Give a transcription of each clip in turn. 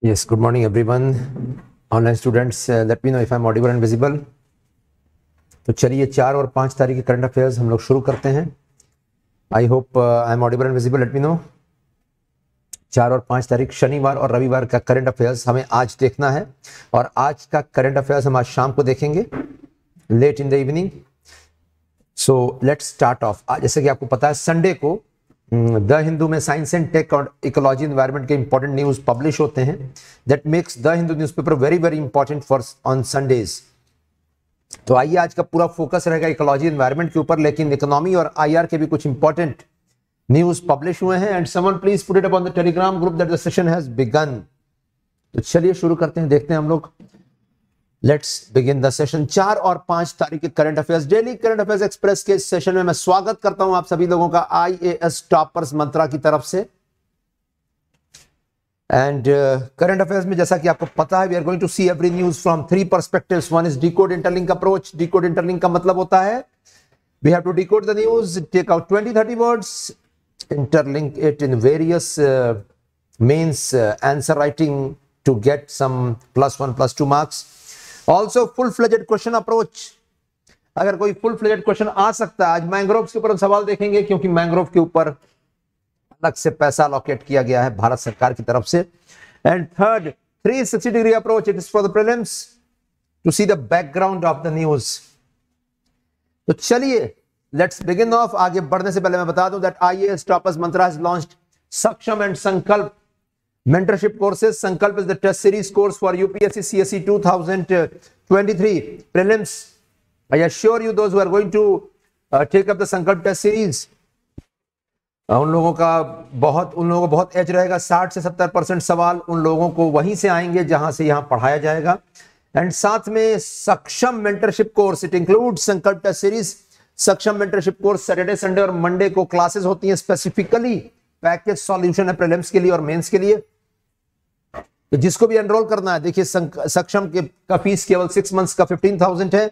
Yes, good morning everyone. Online students, uh, let me know if I'm audible and visible. तो चलिए चार और पांच तारीख के करंट अफेयर्स हम लोग शुरू करते हैं I hope I am audible and visible let me know चार और पांच तारीख शनिवार और रविवार का करंट अफेयर्स हमें आज देखना है और आज का करंट अफेयर्स हम आज शाम को देखेंगे late in the evening so let start off जैसे कि आपको पता है संडे को द hmm, हिंदू में साइंस एंड टेक और इकोलॉजी इन्वायरमेंट के इंपॉर्टेंट न्यूज पब्लिश होते हैं that makes the Hindu newspaper very very important for on Sundays तो आइए आज का पूरा फोकस रहेगा इकोलॉजी इन्वायरमेंट के ऊपर लेकिन इकोनॉमी और आईआर के भी कुछ इंपॉर्टेंट न्यूज पब्लिश हुए हैं and someone please put it upon the Telegram group that the session has begun तो चलिए शुरू करते हैं देखते हैं हम लोग लेट्स बिगिन द सेशन चार और पांच तारीख के current affairs daily current affairs express के सेशन में मैं स्वागत करता हूं आप सभी लोगों का आईएएस टॉपर्स मंत्रा की तरफ से एंड करंट अफेयर्स में जैसा कि आपको पता है we are going to see every news from three perspective one is decode interlink approach decode interlink का मतलब होता है we have to decode the news take out twenty thirty words interlink it in various means means writing to get some plus one plus two marks also full fledged question approach अगर कोई full fledged question आ सकता है आज mangrove के ऊपर हम सवाल देखेंगे क्योंकि मैंग्रोव के ऊपर अलग से पैसा लॉकेट किया गया है भारत सरकार की तरफ से and third three sixty degree approach it is for the prelims to see the background of the news तो चलिए लेट्स बिगिन ऑफ आगे बढ़ने से पहले मैं बता दूं दैट आईएएस टॉपर्स मंत्रालय launch launched Saksham and Sankalp mentorship courses sankalp is the test series course for upsc cse 2023 prelims i assure you those who are going to uh, take up the sankalp test series uh, उन लोगों का बहुत उन लोगों को बहुत as रहेगा 60 से 70 परसेंट सवाल उन लोगों को वहीं से आएंगे जहां से यहां पढ़ाया जाएगा एंड साथ में Saksham mentorship course it include Sankalp test series Saksham mentorship course Saturday Sunday और मंडे को क्लासेस होती हैं स्पेसिफिकली पैकेज सॉल्यूशन है प्रीलिम्स के लिए और मेंस के लिए तो जिसको भी एनरोल करना है देखिए सक्षम के का फीस केवल सिक्स मंथ्स का फिफ्टीन थाउजेंड है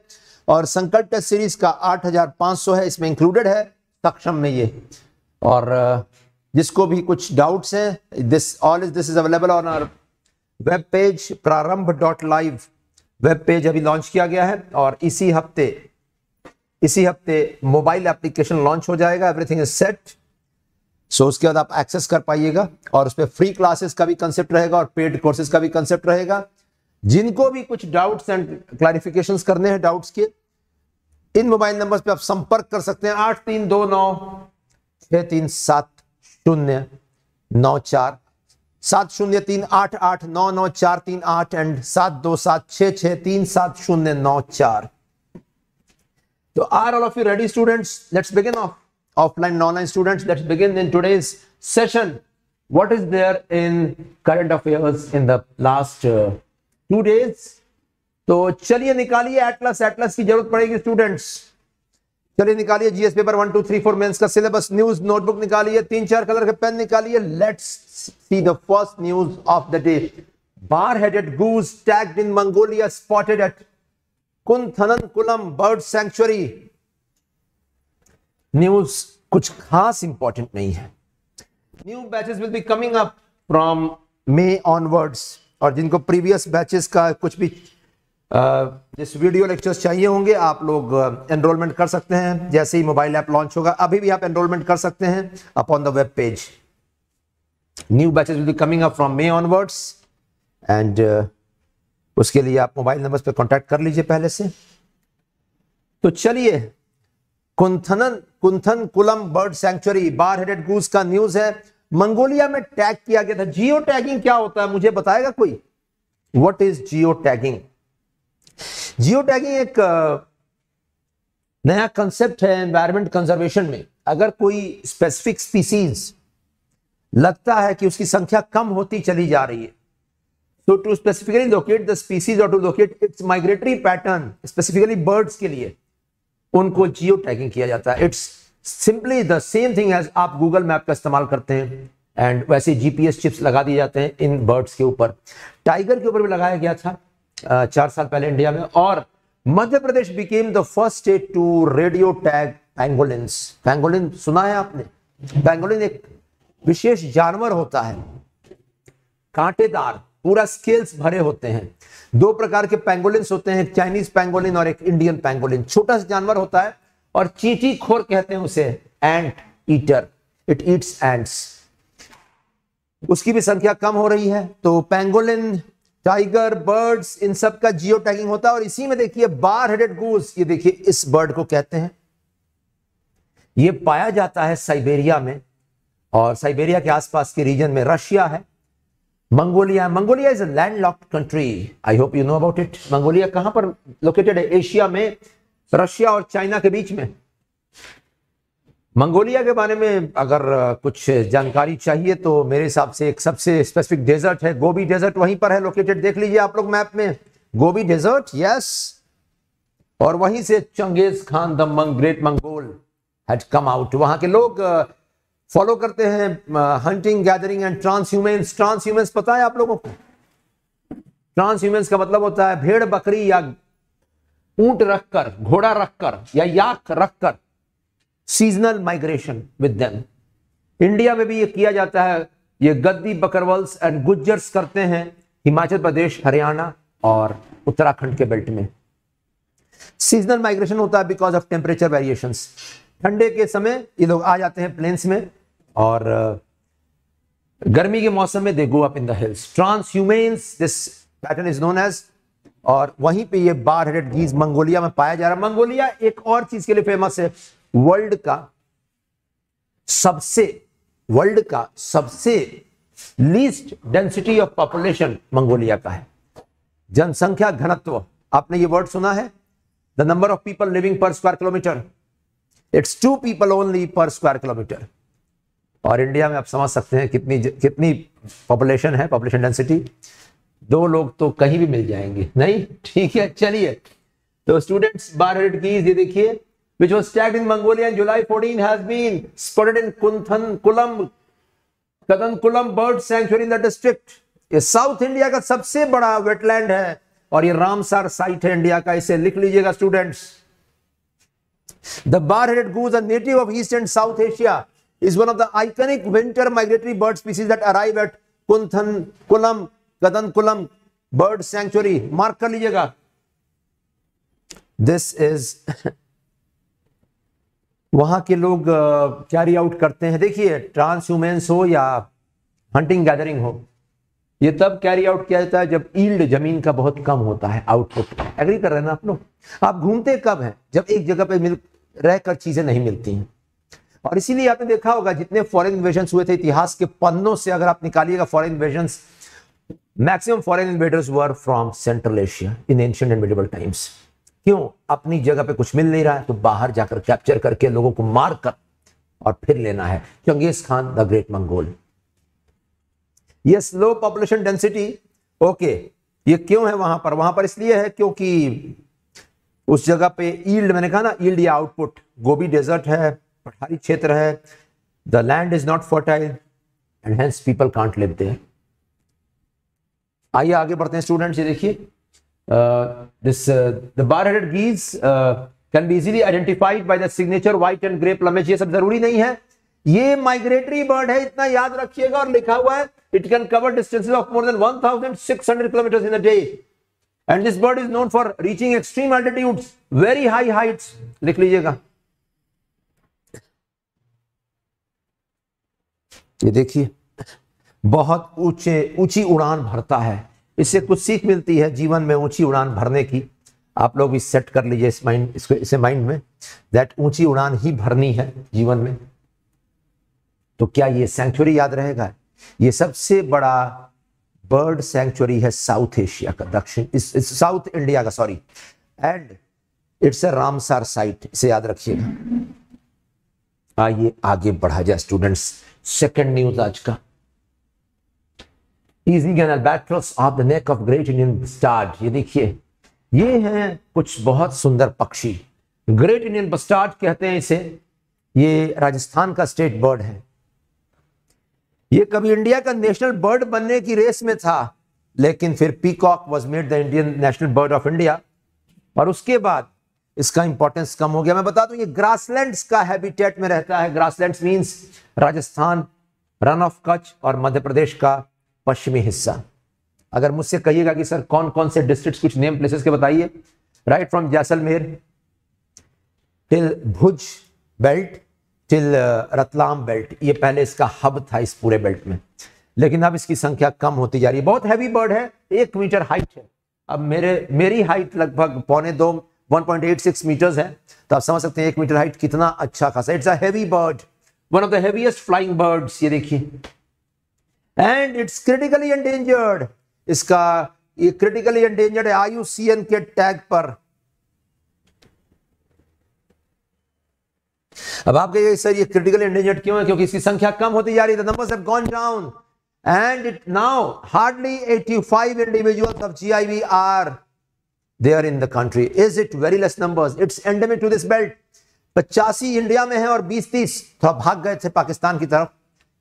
और संकट टेस्ट सीरीज का आठ हजार पांच सौ है इसमें इंक्लूडेड है सक्षम में ये और जिसको भी कुछ डाउट्स हैं this all is this is available on our web page Prarambh dot live web page अभी लॉन्च किया गया है और इसी हफ्ते इसी हफ्ते मोबाइल एप्लीकेशन लॉन्च हो जाएगा everything is set so so, उसके बाद आप एक्सेस कर पाइएगा और उस पर फ्री क्लासेस का भी कंसेप्ट रहेगा और पेड कोर्सेज का भी कंसेप्ट रहेगा जिनको भी कुछ डाउट्स एंड क्लैरिफिकेशंस करने हैं डाउट्स के इन मोबाइल नंबर्स पे आप संपर्क कर सकते हैं आठ तीन दो नौ छह तीन सात शून्य नौ चार सात शून्य तीन आठ आठ नौ नौ चार तीन आठ एंड सात दो सात छह छह तीन सात शून्य नौ चार तो are all of you ready students let's begin off offline and online students let's begin in today's session what is there in current affairs in the last uh, two days तो चलिए निकालिए एटलस एटलस की जरूरत पड़ेगी students चलिए निकालिए GS paper one two three four Mains का syllabus news notebook निकालिए तीन चार कलर के पेन निकालिए let's see the first news of the day bar headed goose tagged in Mongolia spotted at Koonthankulam bird sanctuary news कुछ खास important नहीं है new batches will be coming up from May onwards और जिनको previous batches का कुछ भी जिस वीडियो लेक्चर्स चाहिए होंगे आप लोग एनरोलमेंट कर सकते हैं जैसे ही मोबाइल ऐप लॉन्च होगा अभी भी आप एनरोलमेंट कर सकते हैं upon the web page new batches will be coming up from May onwards and उसके लिए आप मोबाइल नंबर पर कॉन्टेक्ट कर लीजिए पहले से तो चलिए Koonthankulam Koonthankulam bird sanctuary bar headed goose का न्यूज है मंगोलिया में टैग किया गया था जियो टैगिंग क्या होता है मुझे बताएगा कोई what is geo tagging geo tagging एक नया कंसेप्ट है एनवायरमेंट कंजर्वेशन में अगर कोई स्पेसिफिक स्पीसीज लगता है कि उसकी संख्या कम होती चली जा रही है तो to specifically locate the species और to locate its migratory pattern specifically birds के लिए उनको जियो टैगिंग किया जाता है it's simply the same thing as आप गूगल मैप का इस्तेमाल करते हैं एंड वैसे जीपीएस चिप्स लगा दिए जाते हैं इन बर्ड्स के ऊपर टाइगर के ऊपर भी लगाया गया था चार साल पहले इंडिया में और Madhya Pradesh became the first state to radio tag pangolin pangolin सुना है आपने पैंगोलिन एक विशेष जानवर होता है कांटेदार पूरा स्केल्स भरे होते हैं दो प्रकार के पैंगोलिन होते हैं चाइनीज पैंगोलिन और एक इंडियन पैंगोलिन छोटा सा जानवर होता है और चीटी खोर कहते हैं उसे ant eater it eats ants उसकी भी संख्या कम हो रही है तो पैंगोलिन टाइगर बर्ड्स इन सब का जियो टैगिंग होता है और इसी में देखिए बार हेडेड गूस ये देखिए इस बर्ड को कहते हैं ये पाया जाता है साइबेरिया में और साइबेरिया के आसपास के रीजन में रशिया है Mongolia Mongolia is a landlocked country I hope you know about it Mongolia कहां पर लोकेटेड है एशिया में रशिया और चाइना के बीच में मंगोलिया के बारे में अगर कुछ जानकारी चाहिए तो मेरे हिसाब से एक सबसे स्पेसिफिक डेजर्ट है गोभी डेजर्ट वहीं पर है लोकेटेड देख लीजिए आप लोग मैप में गोभी डेजर्ट यस और वहीं से Genghis Khan the mong great Mongol had come out वहां के लोग फॉलो करते हैं hunting gathering and transhumance transhumance पता है आप लोगों को ट्रांसह्यूमेंस का मतलब होता है भेड़ बकरी या ऊंट रखकर घोड़ा रखकर या याक रखकर seasonal migration with them India में भी ये किया जाता है ये गद्दी बकरवल्स एंड गुज्जर्स करते हैं हिमाचल प्रदेश हरियाणा और उत्तराखंड के बेल्ट में सीजनल माइग्रेशन होता है बिकॉज ऑफ टेम्परेचर वेरिएशंस ठंडे के समय ये लोग आ जाते हैं प्लेन्स में और गर्मी के मौसम में they go up in the hills transhumance this pattern is known as और वहीं पे ये बार हेडेड गीज मंगोलिया में पाया जा रहा है मंगोलिया एक और चीज के लिए फेमस है वर्ल्ड का सबसे वर्ल्ड का सबसे least density of population Mongolia का है जनसंख्या घनत्व आपने ये वर्ड सुना है the number of people living per square kilometre it's two people only per square kilometre और इंडिया में आप समझ सकते हैं कितनी कितनी पॉपुलेशन है पॉपुलेशन डेंसिटी दो लोग तो कहीं भी मिल जाएंगे नहीं ठीक है चलिए तो स्टूडेंट्स बार हंड्रेड कीज ये देखिए which was tagged in Mongolia July fourteen 14 has been spotted in Kunthan Kulam Kadankulam bird sanctuary in the district. ये साउथ इंडिया का सबसे बड़ा वेटलैंड है और ये रामसार साइट है इंडिया का इसे लिख लीजिएगा students the bar headed goose are native of east and south Asia is one of the iconic winter migratory bird species that arrive at Kunthan Kulam, kulam Bird Sanctuary. Mark kar लीजिएगा. This is वहां के लोग carry uh, out करते हैं देखिए trans हो या hunting gathering हो ये तब कैरी आउट किया जाता है जब ईल्ड जमीन का बहुत कम होता है आउटपुट एग्री कर रहे हैं ना आप लोग आप घूमते कब हैं जब एक जगह पे मिल रहकर चीजें नहीं मिलती हैं और इसीलिए आपने देखा होगा जितने फॉरेन इन्वेजन हुए थे इतिहास के पन्नों से अगर आप निकालिएगा foreign invasion maximum foreign invaders were from central Asia in ancient and medieval times क्यों अपनी जगह पे कुछ मिल नहीं रहा है तो बाहर जाकर कैप्चर करके लोगों को मार कर और फिर लेना है Genghis Khan the great Mongol ये स्लो पॉपुलेशन डेंसिटी ओके ये क्यों है वहां पर वहां पर इसलिए है क्योंकि उस जगह पे ईल्ड मैंने कहा ना ईल्ड या आउटपुट गोभी डेजर्ट है पठारी क्षेत्र है the land is not fertile and hence people can't live there आइए आगे बढ़ते हैं स्टूडेंट्स ये देखिए this the bar headed geese can be easily identified by the signature white and grey plumage ये सब जरूरी नहीं है ये माइग्रेटरी बर्ड है इतना याद रखिएगा और लिखा हुआ है it can cover distances of more than 1600 kilometre in a day and this bird is known for reaching extreme altitudes very high heights लिख लीजिएगा ये देखिए बहुत ऊंचे ऊंची उड़ान भरता है इससे कुछ सीख मिलती है जीवन में ऊंची उड़ान भरने की आप लोग भी सेट कर लीजिए इस माइंड इसको इसे माइंड में दैट ऊंची उड़ान ही भरनी है जीवन में तो क्या ये सेंचुरी याद रहेगा ये सबसे बड़ा बर्ड सेंचुरी है साउथ एशिया का दक्षिण इस साउथ इंडिया का sorry and it's a Ramsar site इसे याद रखिएगा आइए आगे बढ़ा जाए स्टूडेंट्स सेकंड न्यूज आज का easing an albatross of the neck of great Indian bustard ये देखिए ये हैं कुछ बहुत सुंदर पक्षी ग्रेट इंडियन बस्टार्ड कहते हैं इसे ये राजस्थान का स्टेट बर्ड है ये कभी इंडिया का नेशनल बर्ड बनने की रेस में था लेकिन फिर peacock was made the Indian national bird of India और उसके बाद इसका इंपॉर्टेंस कम हो गया मैं बता दूं ये ग्रासलैंड्स का हैबिटेट में रहता है grasslands means Rajasthan Rann of Kutch और मध्य प्रदेश का पश्चिमी हिस्सा अगर मुझसे कहिएगा कि सर कौन कौन से डिस्ट्रिक्ट कुछ नेम प्लेसेस के बताइए right from Jaisalmer till Bhuj belt till Ratlam belt ये पहले इसका हब था इस पूरे बेल्ट में लेकिन अब इसकी संख्या कम होती जा रही है बहुत हैवी बर्ड है एक मीटर हाइट है अब मेरे मेरी हाइट लगभग पौने दो 1.86 मीटर्स है तो आप समझ सकते हैं एक मीटर हाइट कितना अच्छा खासा it's heavy bird one of दस्ट फ्लाइंग बर्ड्स ये देखिए एंड इट्स क्रिटिकली एंडेंजर्ड इसका ये क्रिटिकली एंडेंजर्ड है आयुसीएन के टैग पर अब आप कहिए सर ये क्रिटिकल एंडेंजर्ड क्यों है क्योंकि इसकी संख्या कम होती जा रही है numbers have gone down and it now hardly 85 individuals of GIB are there in the country is it very less numbers it's endemic to this belt पचासी इंडिया में है और बीस तीस तो थोड़ा भाग गए थे पाकिस्तान की तरफ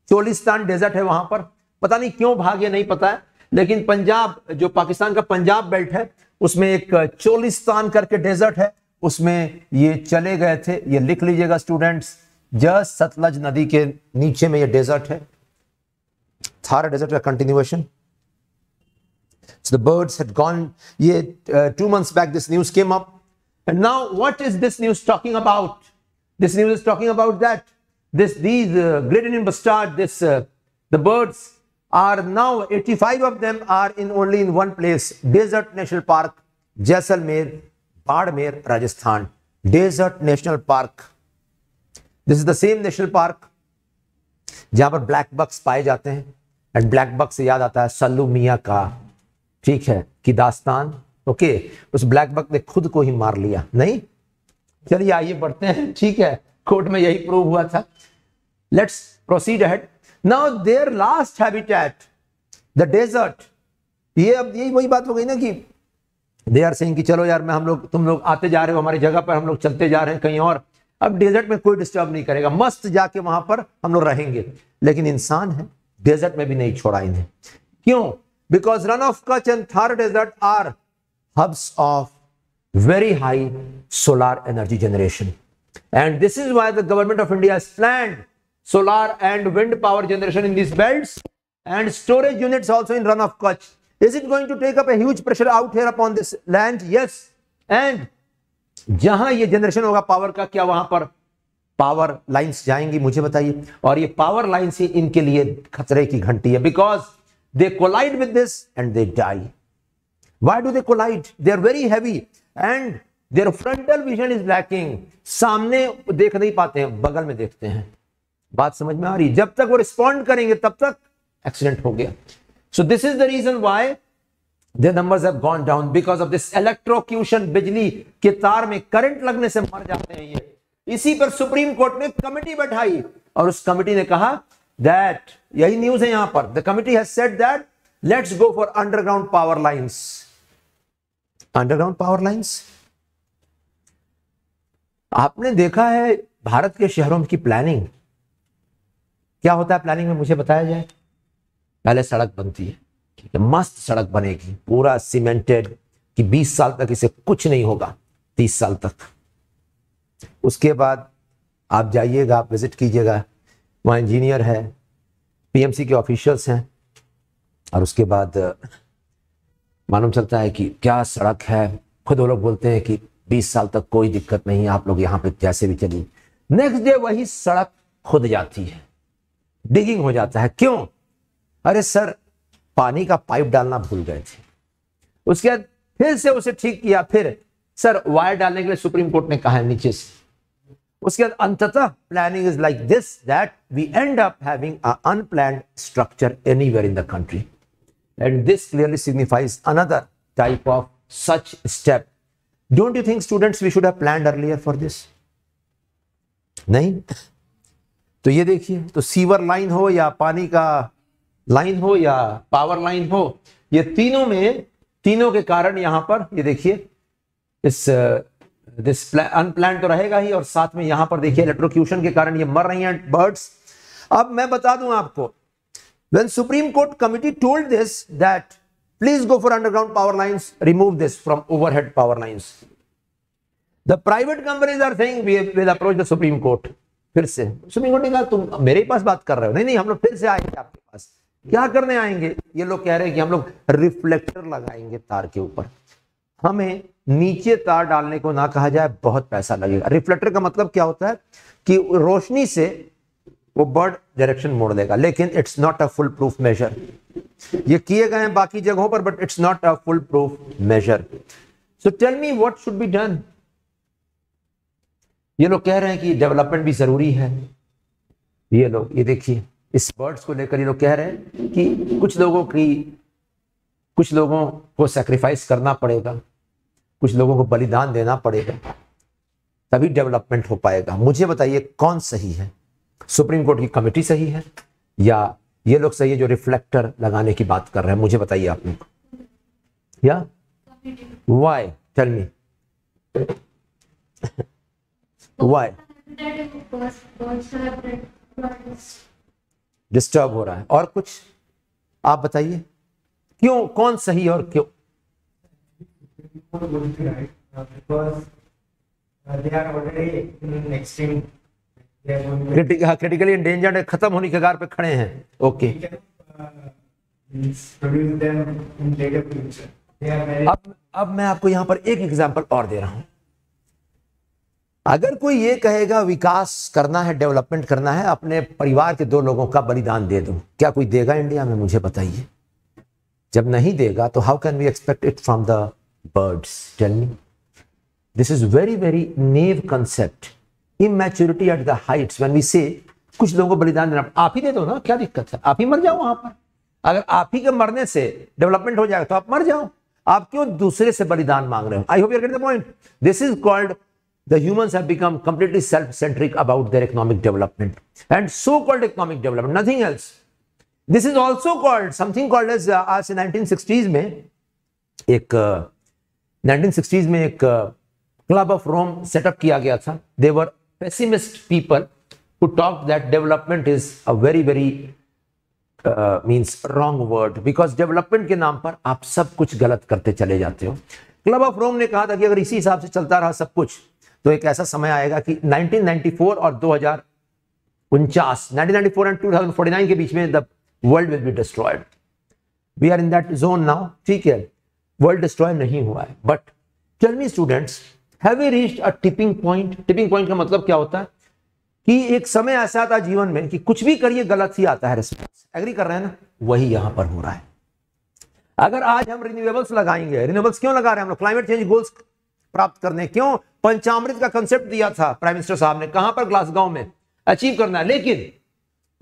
चोलिस्तान डेजर्ट है वहां पर पता नहीं क्यों भागे नहीं पता है लेकिन पंजाब जो पाकिस्तान का पंजाब बेल्ट है उसमें एक चोलिस्तान करके डेजर्ट है उसमें ये चले गए थे ये लिख लीजिएगा स्टूडेंट्स जस्ट सतलज नदी के नीचे में ये डेजर्ट है थारा डेजर्ट का continuation So the birds had gone, yet uh, two months back this news came up. And now what is this news talking about? This news is talking about that. This, these uh, great Indian bustard, this, uh, the birds are now, 85 of them are in only in one place, Desert National Park, Jaisalmer, Badmer, Rajasthan. Desert National Park. This is the same national park where black bucks are found, and black bucks are bucks से याद ठीक है कि दास्तान okay उस black buck ने खुद को ही मार लिया नहीं चलिए आइए बढ़ते हैं ठीक है कोर्ट में यही प्रूव हुआ था let's proceed head now their last habitat the desert ये अब यही वही बात हो गई ना कि दे आर सिंह की चलो यार मैं हम लोग तुम लोग आते जा रहे हो हमारी जगह पर हम लोग चलते जा रहे हैं कहीं और अब डेजर्ट में कोई डिस्टर्ब नहीं करेगा मस्त जाके वहां पर हम लोग रहेंगे लेकिन इंसान है डेजर्ट में भी नहीं छोड़ा इन्हें क्यों because run of Kutch and Thar Desert are hubs of very high solar energy generation. And this is why the government of India has planned solar and wind power generation in these belts and storage units also in run of Kutch. Is it going to take up a huge pressure out here upon this land? Yes. And जहां ये generation होगा power का क्या वहां पर power lines जाएंगी मुझे बताइए और ये power lines ही इनके लिए खतरे की घंटी है because They collide with this and they die. Why do they collide? They are very heavy and their frontal vision is lacking. सामने देख नहीं पाते हैं बगल में देखते हैं बात समझ में आ रही जब तक वो रिस्पॉन्ड करेंगे तब तक एक्सीडेंट हो गया so this is the reason why the numbers have gone down because of this electrocution बिजली के तार में करंट लगने से मर जाते हैं ये इसी पर सुप्रीम कोर्ट ने कमेटी बैठाई और उस कमेटी ने कहा दैट यही न्यूज है यहां पर the committee has set that let's go for underground power lines underground power lines आपने देखा है भारत के शहरों की प्लानिंग क्या होता है प्लानिंग में मुझे बताया जाए पहले सड़क बनती है ठीक है मस्त सड़क बनेगी पूरा सीमेंटेड कि 20 साल तक इसे कुछ नहीं होगा 30 साल तक उसके बाद आप जाइएगा आप विजिट कीजिएगा वहाँ इंजीनियर है पीएमसी के ऑफिशियल्स हैं और उसके बाद मालूम चलता है कि क्या सड़क है खुद वो लोग बोलते हैं कि 20 साल तक कोई दिक्कत नहीं आप लोग यहाँ पे जैसे भी चलिए नेक्स्ट डे वही सड़क खुद जाती है डिगिंग हो जाता है क्यों अरे सर पानी का पाइप डालना भूल गए थे उसके बाद फिर से उसे ठीक किया फिर सर वायर डालने के लिए सुप्रीम कोर्ट ने कहा है नीचे से उसके बाद अंततः planning is like this that we end up having a unplanned structure anywhere in the country and this clearly signifies another type of such step don't you think students we should have planned earlier for this नहीं तो ये देखिए तो sewer line हो या पानी का line हो या पावर लाइन हो ये तीनों में तीनों के कारण यहां पर ये देखिए इस दिस अनप्लान तो रहेगा ही और साथ में यहां पर देखिए इलेक्ट्रोक्यूशन के कारण ये मर रही हैं बर्ड्स अब मैं बता दूं आपको when supreme court committee told this that please go for underground power lines remove this from overhead power lines the private companies are saying we will approach the supreme court फिर से supreme court ने कहा तुम मेरे पास बात कर रहे हो नहीं नहीं हम लोग फिर से आएंगे आपके पास क्या करने आएंगे ये लोग कह रहे हैं कि हम लोग रिफ्लेक्टर लगाएंगे तार के ऊपर हमें नीचे तार डालने को ना कहा जाए बहुत पैसा लगेगा रिफ्लेक्टर का मतलब क्या होता है कि रोशनी से वो बर्ड डायरेक्शन मोड़ देगा लेकिन it's not a full proof measure ये किए गए हैं बाकी जगहों पर but it's not a full proof measure so tell me what should be done ये लोग कह रहे हैं कि डेवलपमेंट भी जरूरी है ये लोग ये देखिए इस बर्ड्स को लेकर ये लोग कह रहे हैं कि कुछ लोगों की कुछ लोगों को सेक्रीफाइस करना पड़ेगा कुछ लोगों को बलिदान देना पड़ेगा तभी डेवलपमेंट हो पाएगा मुझे बताइए कौन सही है सुप्रीम कोर्ट की कमेटी सही है या ये लोग सही है जो रिफ्लेक्टर लगाने की बात कर रहे हैं मुझे बताइए आप लोग या why tell me why disturb हो रहा है और कुछ आप बताइए क्यों कौन सही और क्यों क्रिटिकली इंडेंजर्ड हाँ, खत्म होने के कगार पे खड़े हैं ओके अब अब मैं आपको यहां पर एक एग्जांपल और दे रहा हूं अगर कोई ये कहेगा विकास करना है डेवलपमेंट करना है अपने परिवार के दो लोगों का बलिदान दे दो क्या कोई देगा इंडिया में मुझे बताइए जब नहीं देगा तो how can we expect it from the birds journey this is very very naive concept immaturity at the heights when we say कुछ लोगों को बलिदान देना आप ही दे दो ना क्या दिक्कत है आप ही मर जाओ वहां पर अगर आप ही के मरने से डेवलपमेंट हो जाएगा तो आप मर जाओ आप क्यों दूसरे से बलिदान मांग रहे हो I hope you get the point this is called the humans have become completely self centric about their economic development and so called economic development nothing else this is also called something called as आज से nineteen sixties में एक nineteen uh, sixties में एक club of Rome setup किया गया था there were pessimist people who talk that development is a very very means wrong word because development के नाम पर आप सब कुछ गलत करते चले जाते हो क्लब ऑफ रोम ने कहा था कि अगर इसी हिसाब से चलता रहा सब कुछ तो एक ऐसा समय आएगा कि 1994 और दो हजार उनचास एंड 2049 के बीच में the world will be destroyed we are in that zone now ठीक है वर्ल्ड डिस्ट्रॉय नहीं हुआ है बट चलमी students have you a tipping point tipping point का मतलब क्या होता है कि एक समय ऐसा आता है जीवन में कि कुछ भी करिए गलत ही आता है रिस्पॉन्स एग्री कर रहे हैं ना वही यहां पर हो रहा है अगर आज हम रिन्यूएबल्स लगाएंगे रिन्यूएबल्स क्यों लगा रहे हैं हम लोग क्लाइमेट चेंज गोल्स प्राप्त करने क्यों पंचामृत का कंसेप्ट दिया था प्राइम मिनिस्टर साहब ने कहां पर ग्लासगांव में अचीव करना है लेकिन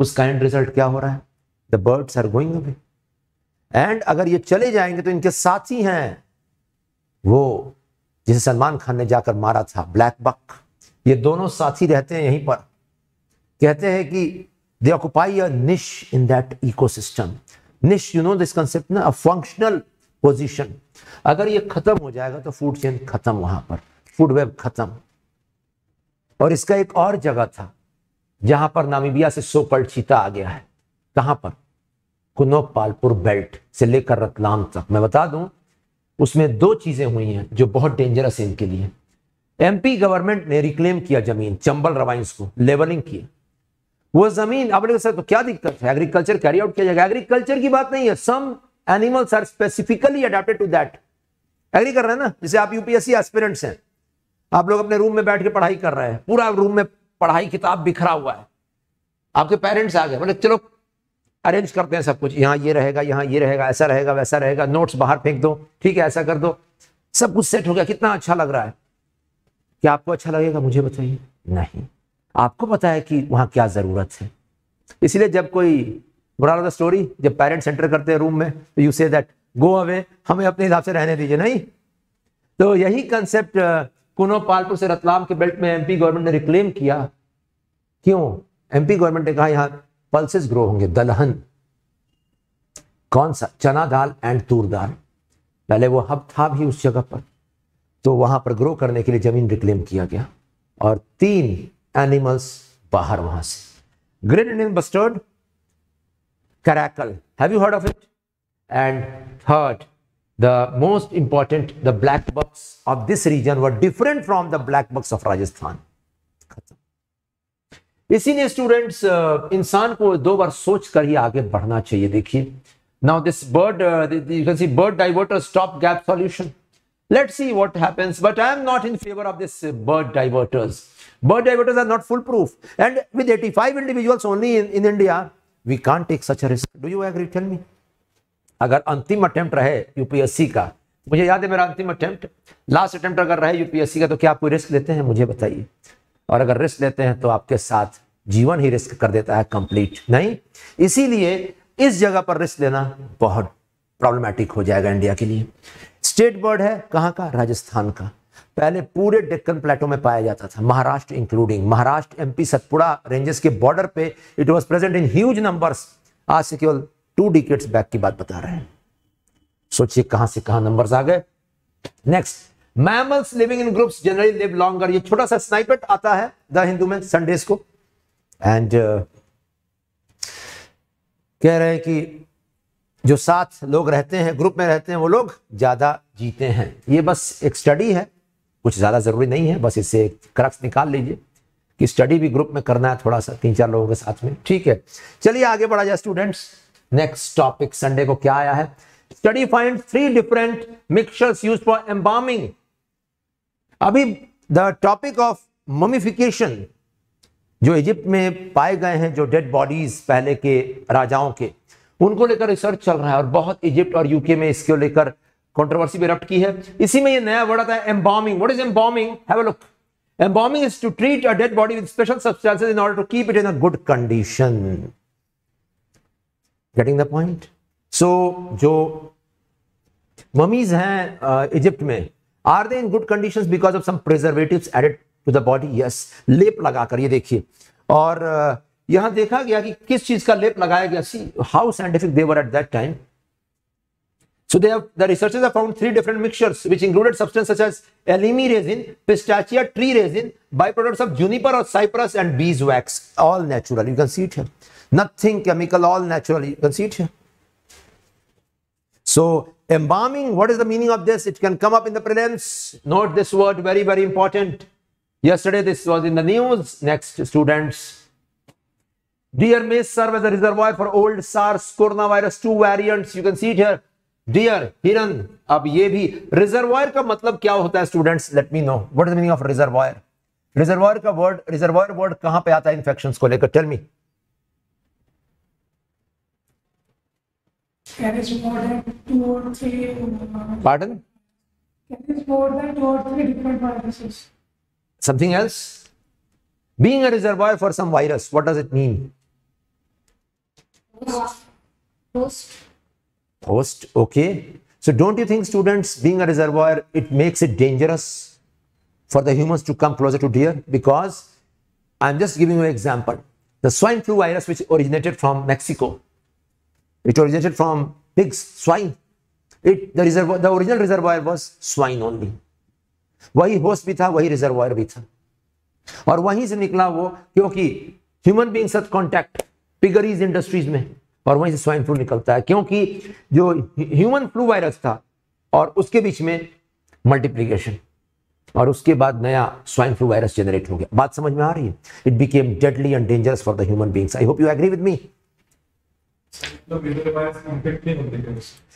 उसका एंड रिजल्ट क्या हो रहा है the birds are going away and अगर ये चले जाएंगे तो इनके साथी हैं वो जिसे सलमान खान ने जाकर मारा था ब्लैक बक ये दोनों साथी रहते हैं यहीं पर कहते हैं कि दे occupy a niche in that ecosystem niche you know this concept ना अ फंक्शनल पोजीशन अगर ये खत्म हो जाएगा तो फूड चेन खत्म वहां पर फूड वेब खत्म और इसका एक और जगह था जहां पर नामीबिया से सोपल चीता आ गया है कहां पर कुनोपालपुर बेल्ट से लेकर रतलाम तक मैं बता दूं उसमें दो चीजें हुई हैं जो बहुत डेंजरस है इनके लिए एमपी गवर्नमेंट ने रिक्लेम किया जमीन चंबल रवाइंस को लेवलिंग किया वो जमीन आपने सर तो क्या दिक्कत है एग्रीकल्चर कैरी आउट किया जाएगा एग्रीकल्चर की बात नहीं है some animals are specifically adapted to that agree कर रहे हैं ना जैसे आप यूपीएससी एस्पिरेंट्स हैं आप लोग अपने रूम में बैठ के पढ़ाई कर रहे हैं पूरा रूम में पढ़ाई किताब बिखरा हुआ है आपके पेरेंट्स आ गए मतलब चलो अरेंज करते हैं सब कुछ यहाँ ये रहेगा यहाँ ये रहेगा ऐसा रहेगा वैसा रहेगा नोट्स बाहर फेंक दो ठीक है ऐसा कर दो सब कुछ सेट हो गया कितना अच्छा लग रहा है क्या आपको अच्छा लगेगा मुझे बताइए नहीं आपको पता है कि वहाँ क्या ज़रूरत है इसलिए जब कोई बुरा लगता स्टोरी जब पेरेंट्स एंटर करते हैं रूम में तो you say that go away हमें अपने हिसाब से रहने दीजिए नहीं तो यही कंसेप्ट uh, कुनो पालपुर से रतलाम के बेल्ट में एमपी गवर्नमेंट ने रिक्लेम किया क्यों एमपी गवर्नमेंट ने कहा यहाँ पल्सेस ग्रो होंगे दलहन कौन सा चना दाल एंड तूर दाल पहले वो हब था भी उस जगह पर तो वहां पर ग्रो करने के लिए जमीन रिक्लेम किया गया और तीन एनिमल्स बाहर वहां से great Indian bustard caracal have you heard of it and third the most important the black bucks of this region were different from the black bucks of rajasthan इसीलिए स्टूडेंट्स uh, इंसान को दो बार सोच कर ही आगे बढ़ना चाहिए देखिए now this bird you can see bird diverter stop gap solution see see what but I am not in favour of this bird diverters bird diverters are not full proof and with 85 individuals only in, in india we can't take such a risk do you agree tell me अगर अंतिम attempt रहे UPSC का मुझे याद है मेरा अंतिम attempt last attempt अगर रहे यूपीएससी का तो क्या आप कोई रिस्क लेते हैं मुझे बताइए और अगर रिस्क लेते हैं तो आपके साथ जीवन ही रिस्क कर देता है कंप्लीट नहीं इसीलिए इस जगह पर रिस्क लेना बहुत प्रॉब्लमेटिक हो जाएगा इंडिया के लिए स्टेट बर्ड है कहां का राजस्थान का पहले पूरे डेक्कन प्लेटो में पाया जाता था Maharashtra including Maharashtra MP Satpura ranges के बॉर्डर पे it was present in huge numbers आज से केवल टू डिकेट्स बैक की बात बता रहे हैं सोचिए कहां से कहां नंबर्स आ गए next mammals living in groups generally live longer ये छोटा सा स्नाइपेट आता है द हिंदू में संडेस को एंड uh, कह रहे हैं कि जो साथ लोग रहते हैं ग्रुप में रहते हैं वो लोग ज़्यादा जीते हैं ये बस एक स्टडी है कुछ ज़्यादा ज़रूरी नहीं है बस इससे एक क्रक्स निकाल लीजिए कि स्टडी भी ग्रुप में करना है थोड़ा सा तीन चार लोगों के साथ में ठीक है चलिए आगे बढ़ा जाए स्टूडेंट्स नेक्स्ट टॉपिक संडे को क्या आया है study find three different mixtures use for embalming अभी द टॉपिक ऑफ ममिफिकेशन जो इजिप्ट में पाए गए हैं जो डेड बॉडीज पहले के राजाओं के उनको लेकर रिसर्च चल रहा है और बहुत इजिप्ट और यूके में इसको लेकर कंट्रोवर्सी भी रप्ट की है इसी में ये नया वर्ड आता है embalming what is embalming have a look embalming is to treat a dead body with special substances in order to keep it in a good condition getting the point so जो mummies हैं uh, Egypt में are they in good conditions because of some preservatives added to the body yes लेप लगाकर ये देखिए और यहां देखा गया कि किस चीज का लेप लगाया गया see how scientific they were at that time So they have the researchers have found three different mixtures which included substances such as elemi resin, pistachia tree resin, byproducts of juniper or cypress and beeswax. All natural. You can see it here. Nothing chemical, all natural. You can see it here. So embalming, what is the meaning of this? It can come up in the prelims. Note this word, very, very important. Yesterday, this was in the news. Next, students. dear may serve as a reservoir for old SARS coronavirus 2 variants. You can see it here. dear hiran ab ye bhi reservoir ka matlab kya hota hai students let me deer हिरन अब ये भी reservoir का मतलब क्या word है students let me know what is the meaning of reservoir reservoir का word reservoir word कहां पे आता है infection two or three different viruses? Something else? Being a reservoir for some virus, what does it mean? Host. Host, okay. So don't you think students, being a reservoir, it makes it dangerous for the humans to come closer to deer? Because I'm just giving you an example. The swine flu virus, which originated from Mexico, it originated from pigs, swine. It, the, reservoir, the original reservoir was swine only. वही होश भी था वही reservoir भी था और वहीं से निकला वो क्योंकि ह्यूमन बींग साथ कॉन्टैक्ट पिगरीज इंडस्ट्रीज में और वहीं से स्वाइन फ्लू निकलता है क्योंकि जो ह्यूमन फ्लू वायरस था और उसके बीच में मल्टीप्लीकेशन और उसके बाद नया स्वाइन फ्लू वायरस जनरेट हो गया बात समझ में आ रही है it became deadly and dangerous for the human beings I hope you agree with me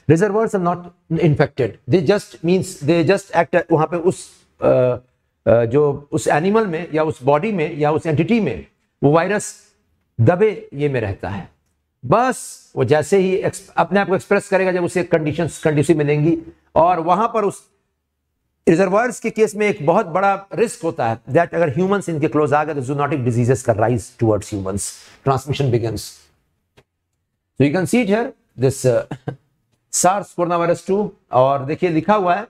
reservoirs are not infected they just means they just act वहाँ पे उस uh, uh, जो उस एनिमल में या उस बॉडी में या उस एंटिटी में वो वायरस दबे ये में रहता है बस वो जैसे ही अपने आप को एक्सप्रेस करेगा जब उसे कंडीशंस कंडीशन मिलेंगी और वहां पर उस रिजर्वर्स के केस में एक बहुत बड़ा रिस्क होता है दैट अगर ह्यूमंस इनके क्लोज आ गए तो जूनोटिक डिजीजेस का rise towards humans transmission begins you can can see it here, uh, SARS corona virus two और देखिए लिखा हुआ है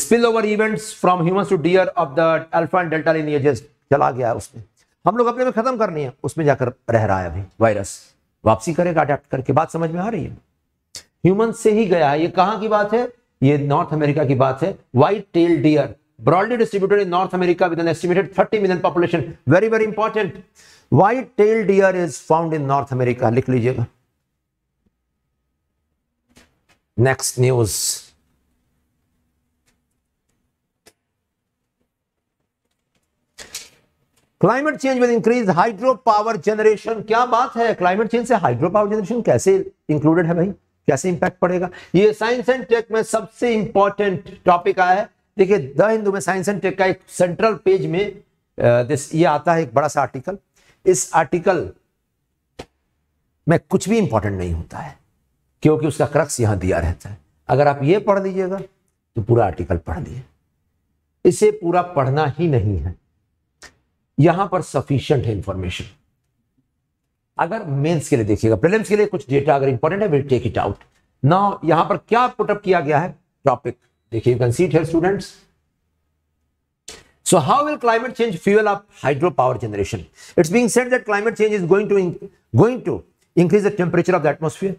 spill over event from human to deer of the alpha and delta lineages चला गया है उसमें हम लोग अपने में खत्म करनी है उसमें जाकर रह रहा है अभी वायरस वापसी करेगा अडेप्ट करके बात समझ में आ रही है ह्यूमन से ही गया है ये कहां की बात है ये नॉर्थ अमेरिका की बात है white tail deer broadly distributed in North America with an estimated 30 million population very very important white tail deer is found in North America लिख लीजिएगा next news climate change with increase hydro power generation क्या बात है climate change से hydro power generation कैसे included है भाई कैसे इंपैक्ट पड़ेगा ये साइंस एंड टेक में सबसे इंपॉर्टेंट टॉपिक आया है देखिए द हिंदू में साइंस एंड टेक का एक सेंट्रल पेज में दिस ये आता है एक बड़ा सा आर्टिकल इस आर्टिकल में कुछ भी इंपॉर्टेंट नहीं होता है क्योंकि उसका क्रक्स यहां दिया रहता है अगर आप ये पढ़ लीजिएगा तो पूरा आर्टिकल पढ़ लिए इसे पूरा पढ़ना ही नहीं है यहां पर सफिशियंट है इंफॉर्मेशन अगर मेंस के लिए देखिएगा प्रीलिम्स के लिए कुछ डेटा अगर इंपॉर्टेंट है will take it out now यहां पर क्या पुटअप किया गया है टॉपिक देखिए you can see it here students So how will climate change fuel up hydropower generation? It's being said that climate change is going to, going to increase the temperature of the atmosphere,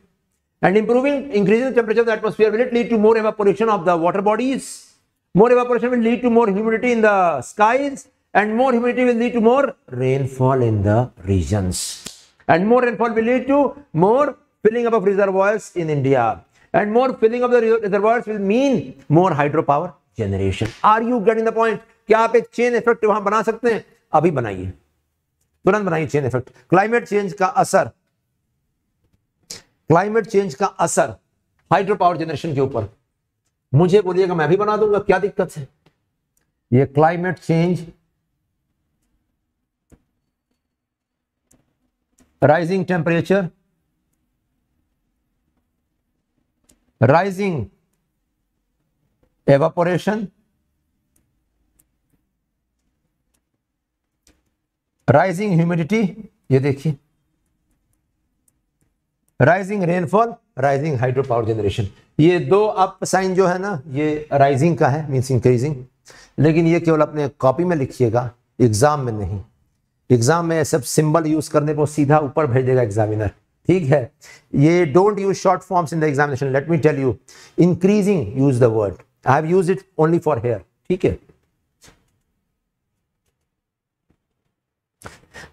And improving, increasing the temperature of the atmosphere, will it lead to more evaporation of the water bodies? More evaporation will lead to more humidity in the skies and more humidity will lead to more rainfall in the regions. And more rainfall will lead to more filling up of reservoirs in India. And more filling up the reservoirs will mean more hydropower generation. Are you getting the point? क्या आप एक chain effect वहां बना सकते हैं अभी बनाइए तुरंत बनाइए चेन इफेक्ट का असर क्लाइमेट चेंज का असर हाइड्रो पावर जनरेशन के ऊपर मुझे बोलिएगा मैं भी बना दूंगा क्या दिक्कत है ये climate change rising temperature rising evaporation rising humidity ये देखिए rising rainfall rising hydro power generation ये दो अप साइन जो है ना ये राइजिंग का है मीन्स इंक्रीजिंग लेकिन ये केवल अपने कॉपी में लिखिएगा एग्जाम में नहीं एग्जाम में सब सिंबल यूज करने को सीधा ऊपर भेज देगा एग्जामिनर ठीक है ये don't use short forms in the examination let me tell you increasing use the word I have use it only for here ठीक है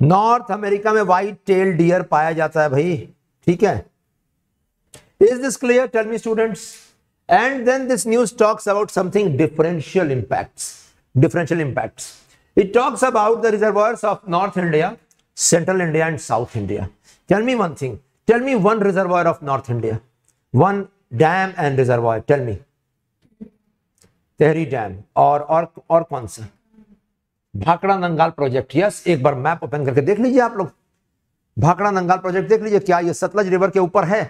नॉर्थ अमेरिका में वाइट टेल डियर पाया जाता है भाई ठीक है is this clear tell me students and then this news talks about something differential impacts differential impacts it talks about the reservoirs of North India central India and south India tell me one thing tell me one reservoir of North India one dam and reservoir tell me Tehri dam और और और कौन सा भाकड़ा नंगाल project yes एक बार map open करके देख लीजिए आप लोग भाकड़ा नंगाल प्रोजेक्ट देख लीजिए क्या ये सतलज रिवर के ऊपर है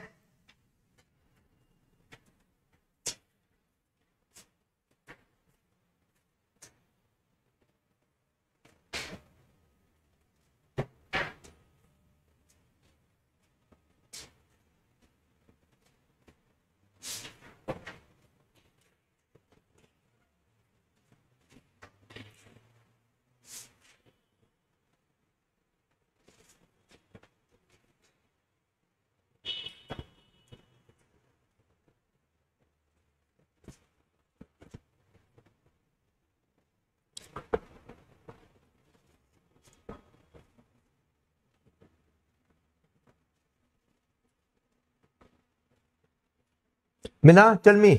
मिना चलमी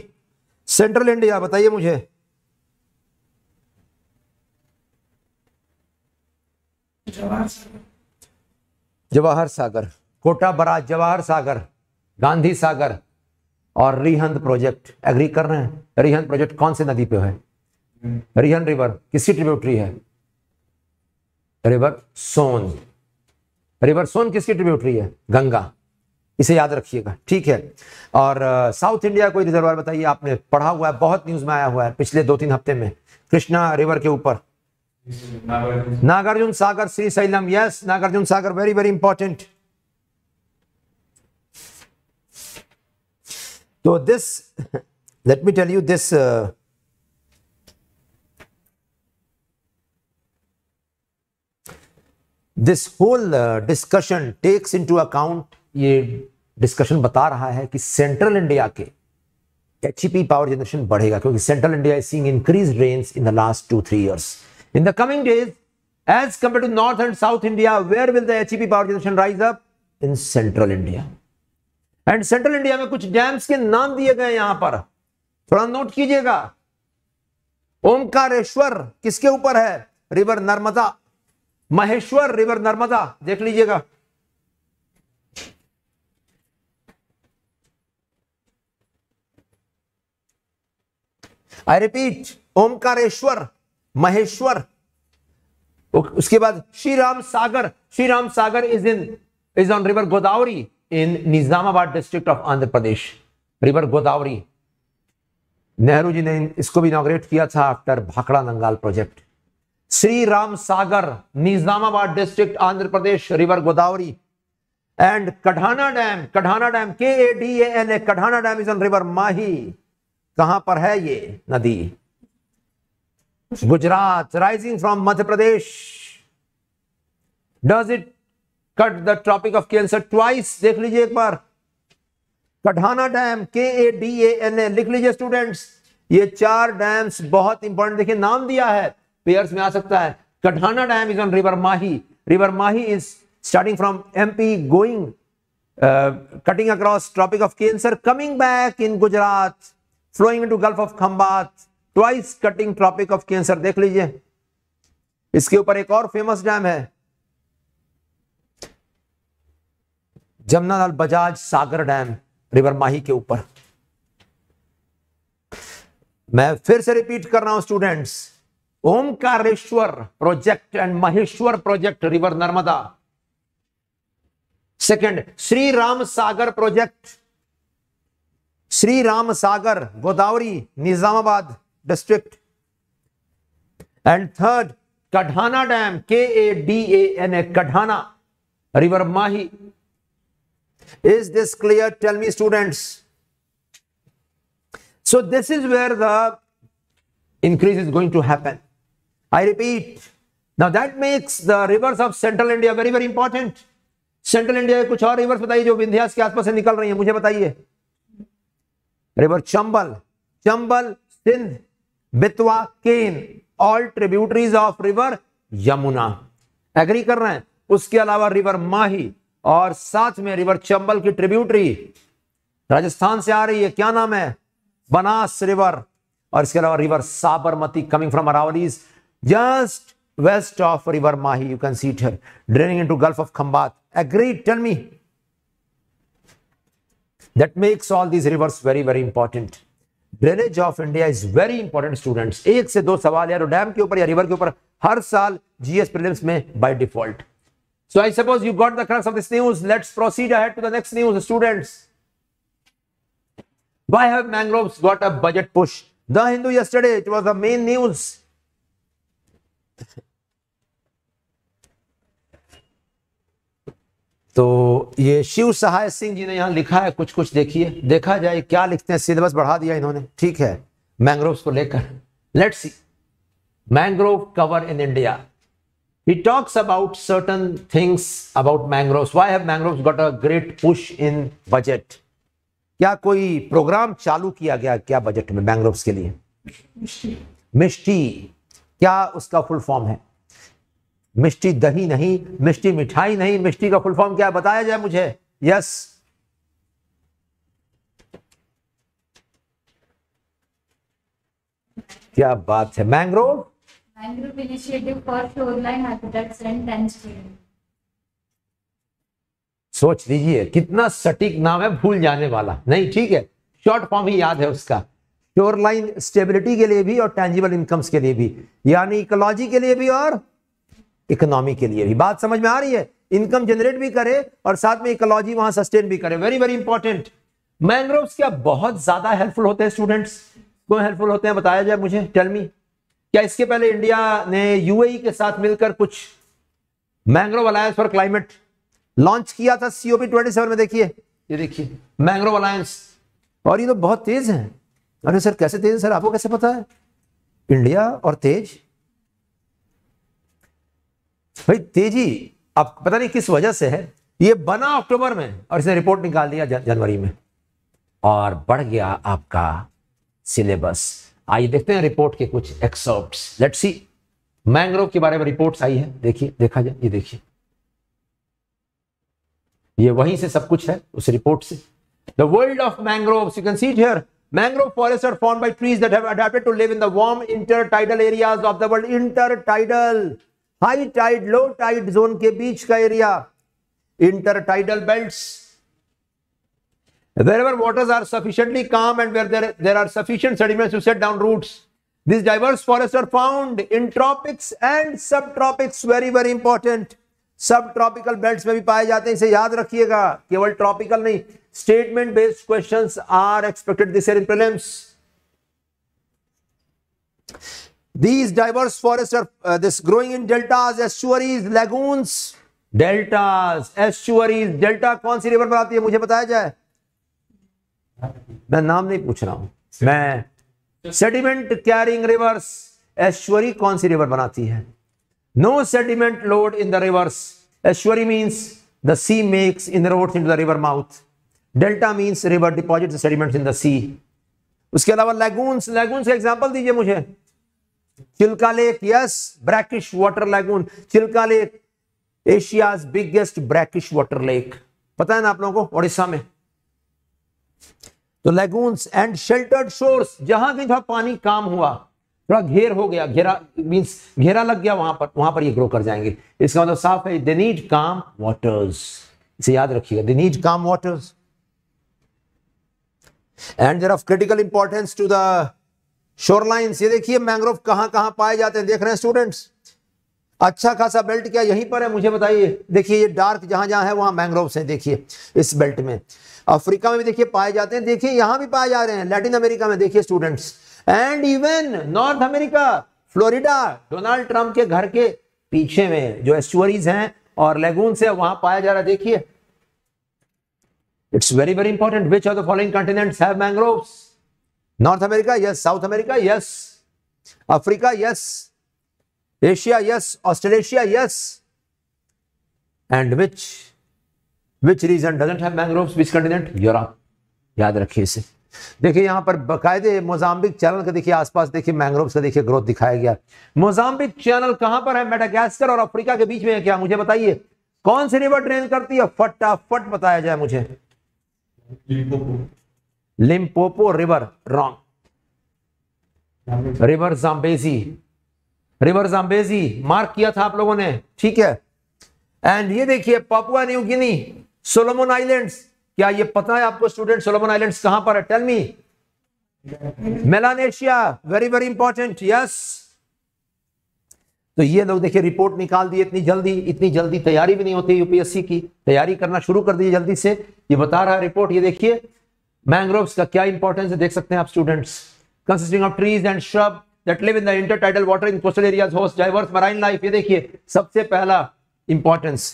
सेंट्रल इंडिया बताइए मुझे जवाहर सागर कोटा बराज जवाहर सागर गांधी सागर और रिहंद प्रोजेक्ट एग्री कर रहे हैं रिहंद प्रोजेक्ट कौन सी नदी पे है रिहन रिवर किसकी ट्रिब्यूटरी है रिवर सोन रिवर सोन किसकी ट्रिब्यूटरी है गंगा इसे याद रखिएगा ठीक है और साउथ इंडिया कोई रिजर्वर बताइए आपने पढ़ा हुआ है बहुत न्यूज में आया हुआ है पिछले दो तीन हफ्ते में कृष्णा रिवर के ऊपर Nagarjuna Sagar Sri Sailam yes Nagarjuna Sagar very very important तो this let me tell you this this whole discussion takes into account ये डिस्कशन बता रहा है कि सेंट्रल इंडिया के एच पावर जनरेशन बढ़ेगा क्योंकि central India is seeing increase rains in the last two three years in the coming days as compare to north and south India where will the HEP power generation rise up in central India and central India में कुछ dams के नाम दिए गए यहां पर थोड़ा note कीजिएगा ओमकारेश्वर किसके ऊपर है रिवर नर्मदा महेश्वर रिवर नर्मदा देख लीजिएगा आई रिपीट ओमकारेश्वर महेश्वर उसके बाद Shri Ram Sagar Shri Ram Sagar is in is on river Godavari in Nizamabad district of Andhra Pradesh river Godavari Nehru ji ने इसको भी इनाग्रेट किया था after Bhakra Nangal project Shri Ram Sagar Nizamabad district Andhra Pradesh river Godavari and Kadana dam Kadana dam के A D N A Kadana dam is on river Mahi कहां पर है ये नदी Gujarat rising from Madhya Pradesh does it cut the Tropic of Cancer twice देख लीजिए एक बार कढ़ाना डैम के ए डी ए एन ए लिख लीजिए स्टूडेंट्स ये चार डैम्स बहुत इंपॉर्टेंट देखिए नाम दिया है पेयर्स में आ सकता है Kadana dam is on river Mahi river Mahi is starting from MP going cutting across tropic of Cancer coming back in Gujarat flowing into gulf of Khambhat twice cutting tropic of Cancer देख लीजिए इसके ऊपर एक और फेमस डैम है जमुनालाल बजाज सागर डैम रिवर माही के ऊपर मैं फिर से रिपीट कर रहा हूं students Omkareshwar project and Maheshwar project river Narmada second Shri Ram Sagar project Shri Ram Sagar Godavari Nizamabad district and third Kadana dam के A D A N A Kadana river Mahi is this clear tell me students so this is where the increase is going to happen I repeat that makes the rivers of central India very very important central India के कुछ और reverse बताइए जो विंध्यास के आसपास से निकल रही हैं मुझे बताइए. River Chambal Chambal Sindh Betwa Ken all tributaries of river Yamuna agree कर रहे हैं उसके अलावा रिवर माही और साथ में रिवर चंबल की ट्रिब्यूटरी राजस्थान से आ रही है क्या नाम है बनास रिवर और इसके अलावा river Sabarmati coming from Aravallis just west of river Mahi you can see it draining into gulf of Khambhat agree tell me That makes all these rivers very, very important. Drainage of India is very important students एक से दो सवाल यार dam के ऊपर या river के ऊपर हर साल जीएस प्रीलिम्स में by default so I suppose you got the crux of this news let's proceed ahead to the next news students Why have mangroves got a budget push? The Hindu yesterday, it was the main news. तो ये शिव सहाय सिंह जी ने यहाँ लिखा है कुछ कुछ देखिए देखा जाए क्या लिखते हैं सिलेबस बढ़ा दिया इन्होंने ठीक है मैंग्रोव को लेकर let see mangrove cover in India he talks about certain things about mangroves why have mangroves got a great push in budget क्या कोई प्रोग्राम चालू किया गया क्या बजट में मैंग्रोव के लिए मिस्टी क्या उसका फुल फॉर्म है मिष्टी दही नहीं मिष्टी मिठाई नहीं मिष्टी का फुल फॉर्म क्या बताया जाए मुझे यस क्या बात है mangrove mangrove initiative for shoreline habitats and tangible सोच लीजिए कितना सटीक नाम है भूल जाने वाला नहीं ठीक है शॉर्ट फॉर्म ही याद है उसका शोरलाइन स्टेबिलिटी के लिए भी और टेंजिबल इनकम्स के लिए भी यानी इकोलॉजी के लिए भी और इकोनॉमी के लिए भी बात समझ में आ रही है इनकम जनरेट भी करे और साथ में इकोलॉजी वहां सस्टेन भी करे वेरी वेरी इंपॉर्टेंट मैंग्रोव क्या बहुत ज्यादा हेल्पफुल होते हैं स्टूडेंट्स क्यों हेल्पफुल होते हैं बताया जाए मुझे टेलमी क्या इसके पहले इंडिया ने यूएई e के साथ मिलकर कुछ mangrove alliance for climate launch किया था सीओपी ट्वेंटी सेवन में देखिए ये देखिए मैंग्रोव अलायंस और ये तो बहुत तेज है अरे सर कैसे तेज सर आपको कैसे पता है इंडिया और तेज भाई तेजी अब पता नहीं किस वजह से है ये बना अक्टूबर में और इसने रिपोर्ट निकाल दिया जनवरी में और बढ़ गया आपका सिलेबस आइए देखते हैं रिपोर्ट के कुछ एक्सर्प्ट्स लेट्स सी मैंग्रोव के बारे में रिपोर्ट्स आई है देखिए देखा जाए ये देखिए ये वहीं से सब कुछ है उस रिपोर्ट से the world of mangrove you can see here Mangrove forests are formed by trees that have adapted to live in the warm intertidal areas of the world. Intertidal. High tide low tide zone के बीच का area intertidal belts wherever waters are sufficiently calm and where there are sufficient sediment to set down root this diverse forest are found in tropics and subtropics very very important subtropical belt में भी पाए जाते हैं इसे याद रखिएगा केवल tropical नहीं statement based question are expected this in These diverse forests are uh, this growing in deltas, estuaries, lagoons, deltas, estuaries, delta कौन सी रिवर पर आती है मुझे बताया जाए मैं नाम नहीं पूछ रहा हूं मैं सेडिमेंट कैरिंग रिवर्स एश्वरी कौन सी रिवर बनाती है no sediment load in the rivers estuary means the sea makes inroads in the river mouth delta means river deposit sediments in the sea उसके अलावा लैगून्स लैगून्स का example दीजिए मुझे Chilika lake yes brackish water lagoon Chilika lake Asia's biggest brackish water lake पता है ना आप लोगों को ओडिशा में तो लेगून्स एंड शेल्टर्ड शोर्स जहां भी थोड़ा पानी काम हुआ थोड़ा घेर हो गया घेरा मीन्स घेरा लग गया वहां पर वहां पर ये ग्रो कर जाएंगे इसका मतलब साफ है दे नीड काम वाटर्स इसे याद रखिएगा they need calm waters and they're of critical importance to the shoreline ये देखिए मैंग्रोव कहां कहां पाए जाते हैं देख रहे हैं स्टूडेंट्स अच्छा खासा बेल्ट क्या यहीं पर है मुझे बताइए देखिए ये डार्क जहां जहां है वहां मैंग्रोव है देखिए इस बेल्ट में अफ्रीका में भी देखिए पाए जाते हैं देखिए यहां भी पाए जा रहे हैं लैटिन अमेरिका में देखिए students and even North America Florida Donald Trump के घर के पीछे में जो एस्टुअरीज हैं और लेगून से वहां पाया जा रहा है देखिए it's very very important which of the following continents have mangroves North America yes South America yes Africa yes Asia yes Australasia yes and which which region doesn't have mangrove which continent Europe याद रखिए इसे देखिए यहां पर बकायदे Mozambique channel का देखिए आसपास देखिए मैंग्रोव का देखिए ग्रोथ दिखाया गया मोजाम्बिक चैनल कहां पर है मेटागैस्कर और अफ्रीका के बीच में है क्या मुझे बताइए कौन सी रिवर ड्रेन करती है फटाफट बताया जाए मुझे Limpopo river wrong river Zambezi river Zambezi mark किया था आप लोगों ने ठीक है एंड ये देखिए Papua New Guinea Solomon islands क्या ये पता है आपको स्टूडेंट सोलोमन आइलैंड्स कहां पर है tell me Melanesia very very important yes तो ये लोग देखिए रिपोर्ट निकाल दी इतनी जल्दी इतनी जल्दी तैयारी भी नहीं होती यूपीएससी की तैयारी करना शुरू कर दी जल्दी से ये बता रहा है रिपोर्ट ये देखिए मैंग्रोव्स का क्या इंपॉर्टेंस है देख सकते हैं आप students consisting of trees and shrub that live in the intertidal water in coastal areas host diverse marine life ये देखिए सबसे पहला importance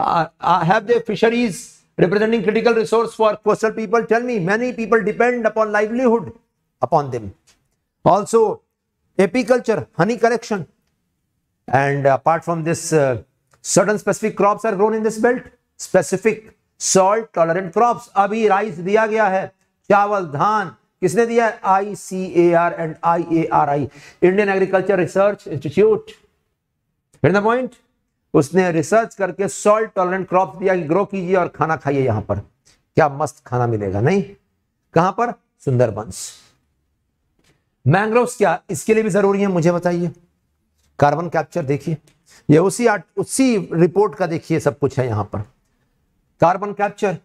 have the fisheries representing critical resource for coastal people tell me many people depend upon livelihood upon them also apiculture honey collection and apart from this uh, certain specific crops are grown in this belt specific salt tolerant crops अभी rice दिया गया है चावल धान किसने दिया है I C A R and I A R I Indian agriculture research institute the point उसने रिसर्च करके सॉल्ट टॉलरेंट क्रॉप दिया कि ग्रो कीजिए और खाना खाइए यहां पर क्या मस्त खाना मिलेगा नहीं कहां पर सुंदरबंश मैंग्रोव्स क्या इसके लिए भी जरूरी है मुझे बताइए कार्बन कैप्चर देखिए ये उसी उसी रिपोर्ट का देखिए सब कुछ है यहां पर carbon capture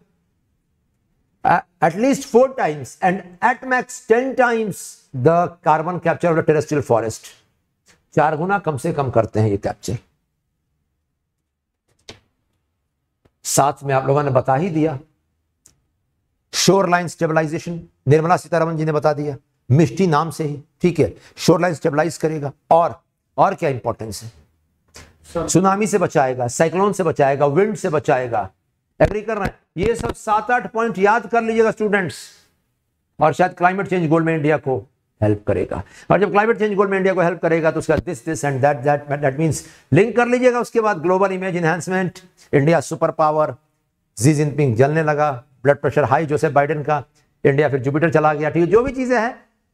at least four times and at max ten times the carbon capture of the terrestrial forest चार गुना कम से कम करते हैं ये कैप्चर साथ में आप लोगों ने बता ही दिया shoreline stabilisation Nirmala Sitharaman ji ने बता दिया मिष्टी नाम से ही ठीक है शोर लाइन स्टेबलाइज करेगा और और क्या इंपॉर्टेंस है सुनामी से बचाएगा साइक्लोन से बचाएगा विंड से बचाएगा एग्री कर रहे हैं ये सब सात आठ पॉइंट याद कर लीजिएगा स्टूडेंट्स और शायद क्लाइमेट चेंज गोल में इंडिया को हेल्प करेगा और जब क्लाइमेट चेंज गोल्ड में इंडिया को हेल्प करेगा तो उसका this this and that that that means link कर लीजिएगा उसके बाद global image enhancement India superpower Xi Jinping जलने लगा blood pressure high Joseph Biden का इंडिया फिर जुपिटर चला गया ठीक है जो भी चीजें हैं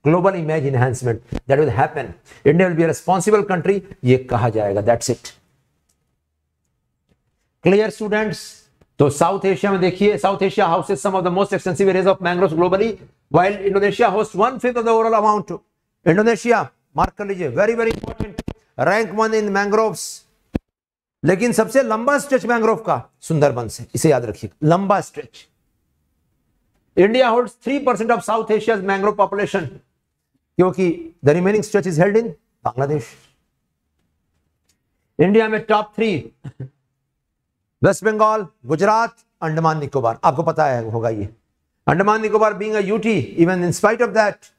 global image enhancement that will happen India will be responsible country ये कहा जाएगा दैट्स इट क्लियर स्टूडेंट्स तो साउथ एशिया में देखिए South Asia houses some of the most expensive areas of mangrove globally while Indonesia host one fifth of the overall amount Indonesia mark कर लीजिए very very important rank one in mangroves लेकिन सबसे लंबा stretch mangrove का सुंदरबन से इसे याद रखिए लंबा stretch India hold three percent of South Asia mangrove population क्योंकि the remaining stretch is held in Bangladesh India में टॉप थ्री वेस्ट बंगाल गुजरात अंडमान निकोबार आपको पता है होगा ये Andaman Nicobar being UT even in spite of that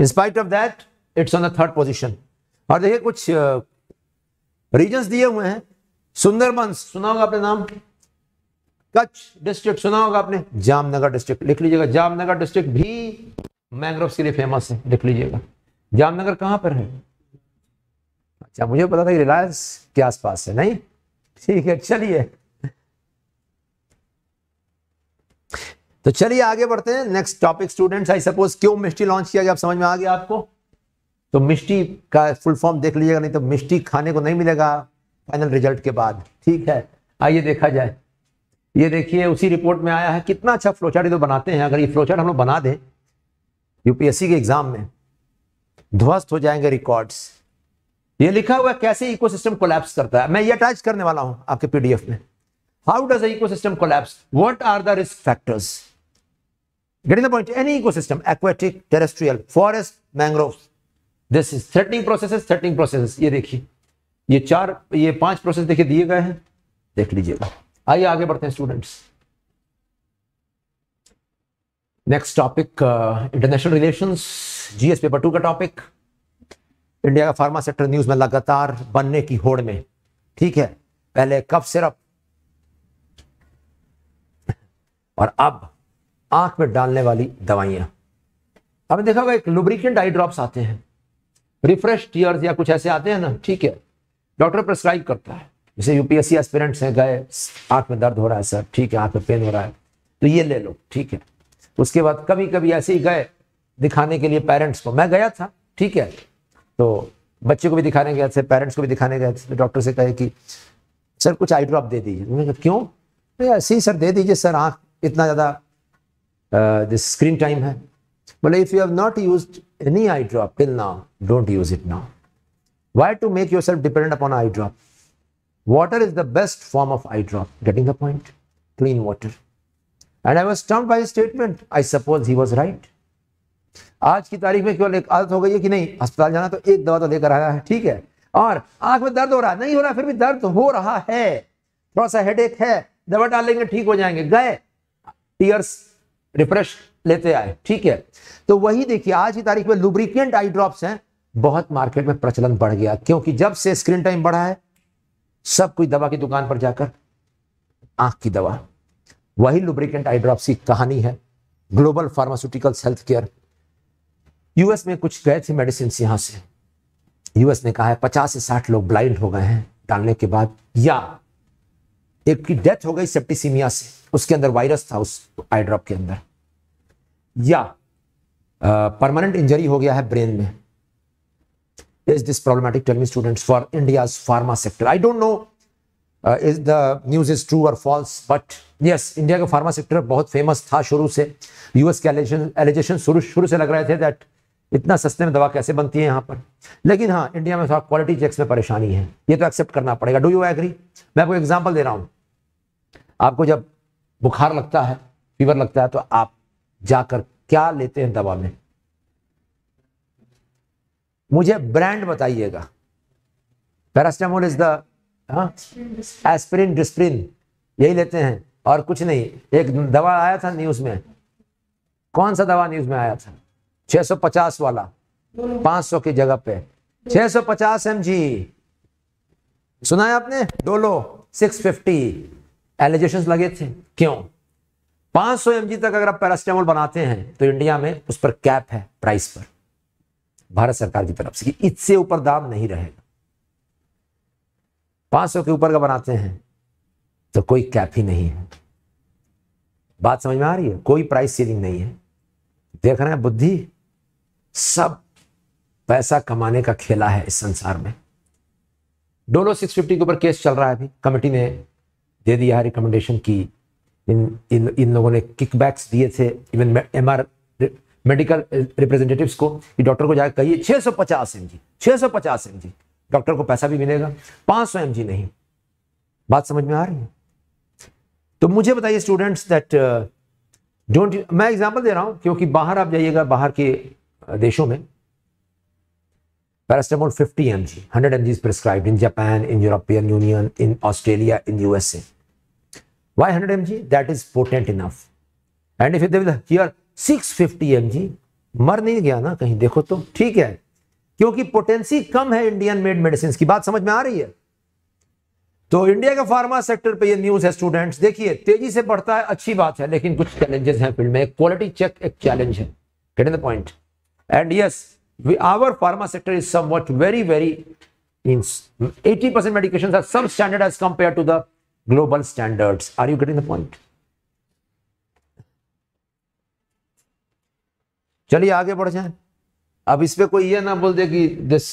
in spite of that it's on the third position और देखिए कुछ रीजन दिए हुए हैं सुंदरबंस सुना होगा आपने नाम कच्छ डिस्ट्रिक्ट सुना होगा आपने जामनगर डिस्ट्रिक्ट लिख लीजिएगा जामनगर डिस्ट्रिक्ट भी मैंग्रोव के लिए फेमस है लिख लीजिएगा जामनगर कहां पर है अच्छा मुझे पता था कि रिलायंस के आसपास है नहीं ठीक है चलिए तो चलिए आगे बढ़ते हैं next topic students I suppose क्यों मिस्टी लॉन्च किया गया आप समझ में आ गया आपको तो मिस्टी का फुल फॉर्म देख लीजिएगा नहीं तो मिस्टी खाने को नहीं मिलेगा फाइनल रिजल्ट के बाद ठीक है आइए देखा जाए ये देखिए उसी रिपोर्ट में आया है कितना अच्छा फ्लोचार्ट तो बनाते हैं अगर ये फ्लोचार्ट हम लोग बना दें यूपीएससी के एग्जाम में ध्वस्त हो जाएंगे रिकॉर्ड्स ये लिखा हुआ कैसे इकोसिस्टम कोलैप्स करता है मैं ये अटैच करने वाला हूं आपके पीडीएफ में how does ecosystem collapse what are the risk factors getting the point any ecosystem aquatic terrestrial forest mangrove this is threatening process threatening process ये देखिए ये चार ये पांच प्रोसेस देखिए दिए गए हैं देख लीजिएगा आइए आगे बढ़ते हैं students next topic international relations GS paper two का टॉपिक इंडिया का फार्मा सेक्टर न्यूज में लगातार बनने की होड़ में ठीक है पहले कब सिरप और अब आंख में डालने वाली दवाइयां अब देखा होगा एक लुब्रिकेंट आई ड्रॉप्स आते हैं रिफ्रेश टीयर्स या कुछ ऐसे आते हैं ना ठीक है डॉक्टर प्रेस्क्राइब करता है जैसे यूपीएससी एस्पिरेंट्स हैं गए आंख में दर्द हो रहा है सर ठीक है आंख में पेन हो रहा है तो ये ले लो ठीक है उसके बाद कभी कभी ऐसे ही गए दिखाने के लिए पेरेंट्स को मैं गया था ठीक है तो बच्चे को भी दिखाने गए थे पेरेंट्स को भी दिखाने गए थे डॉक्टर से कहे कि सर कुछ आई ड्रॉप दे दीजिए उन्होंने कहा क्यों ऐसे ही सर दे दीजिए सर आँख इतना ज़्यादा स्क्रीन टाइम है बोले if you have not use any eye drop till now don't use it now why to make yourself depend upon eye drop water is the best form of eye drop getting the point clean water and I was term by statement I suppose he was right आज की तारीख में केवल एक आदत हो गई है कि नहीं अस्पताल जाना तो एक दवा तो लेकर आया है ठीक है और आंख में दर्द हो रहा है नहीं हो रहा फिर भी दर्द हो रहा है थोड़ा सा हेड है दवा डाल लेंगे ठीक हो जाएंगे गए टीयर्स रिफ्रेश लेते आए ठीक है तो वही देखिए आज की तारीख में लुब्रिकेंट आई ड्रॉप है बहुत मार्केट में प्रचलन बढ़ गया क्योंकि जब से स्क्रीन टाइम बढ़ा है सब कोई दवा की दुकान पर जाकर आंख की दवा वही लुब्रिकेंट आई ड्रॉप्स की कहानी है global pharmaceuticals health care US में कुछ गए थे मेडिसिन यहां से यूएस ने कहा है पचास से साठ लोग ब्लाइंड हो गए हैं डालने के बाद या एक की डेथ हो गई सेप्टीसीमिया से उसके अंदर वायरस था उस आई ड्रॉप के अंदर या परमानेंट इंजरी हो गया है ब्रेन में is this problematic tell me students for India pharma sector I don't know is the news is true और फॉल्स बट यस इंडिया का फार्मा सेक्टर बहुत फेमस था शुरू से यूएस के एलिजेशन शुरू से लग रहे थे दैट इतना सस्ते में दवा कैसे बनती है यहाँ पर लेकिन हाँ इंडिया में थोड़ा क्वालिटी चेक्स में परेशानी है ये तो एक्सेप्ट करना पड़ेगा डू यू एग्री मैं आपको एग्जाम्पल दे रहा हूँ आपको जब बुखार लगता है फीवर लगता है तो आप जाकर क्या लेते हैं दवा में मुझे ब्रांड बताइएगा paracetamol is the aspirin Disprin यही लेते हैं और कुछ नहीं एक दवा आया था न्यूज में कौन सा दवा न्यूज में आया था 650 वाला 500 की जगह पे 650 mg सुना है आपने डोलो सिक्स एलिजेशन लगे थे क्यों 500 सौ तक अगर आप पैरास्टेमोल बनाते हैं तो इंडिया में उस पर कैप है प्राइस पर भारत सरकार की तरफ से इससे ऊपर दाम नहीं रहेगा 500 के ऊपर का बनाते हैं तो कोई कैप ही नहीं है बात समझ में आ रही है कोई प्राइस सीलिंग नहीं है देख रहे हैं बुद्धि सब पैसा कमाने का खेला है इस संसार में डोलो 650 के ऊपर केस चल रहा है अभी कमेटी ने दे दिया है रिकमेंडेशन की इन इन इन लोगों ने किकबैक्स दिए थे even M R medical representatives को कि डॉक्टर को जाकर कहिए 650 सौ पचास एम जी छः डॉक्टर को पैसा भी मिलेगा 500 सौ नहीं बात समझ में आ रही है तो मुझे बताइए स्टूडेंट्स दैट डोंट मैं एग्जाम्पल दे रहा हूँ क्योंकि बाहर आप जाइएगा बाहर के देशों में paracetamol 50 M G hundred M G prescribe in Japan in European Union in Australia in USA why hundred M G that is potent enough and if will here 650 M G मर नहीं गया ना कहीं देखो तो ठीक है क्योंकि पोटेंसी कम है इंडियन मेड मेडिसिन की बात समझ में आ रही है तो इंडिया के फार्मा सेक्टर पे ये न्यूज है स्टूडेंट्स देखिए तेजी से बढ़ता है अच्छी बात है लेकिन कुछ चैलेंजेस हैं फील्ड में क्वालिटी चेक एक चैलेंज है the point And yes, we, our pharma sector is somewhat very, very, in 80% medications are substandard as compared to the global standards. Are you getting the point? चलिए आगे बढ़ जाए अब इस पर कोई ये ना बोल दे कि this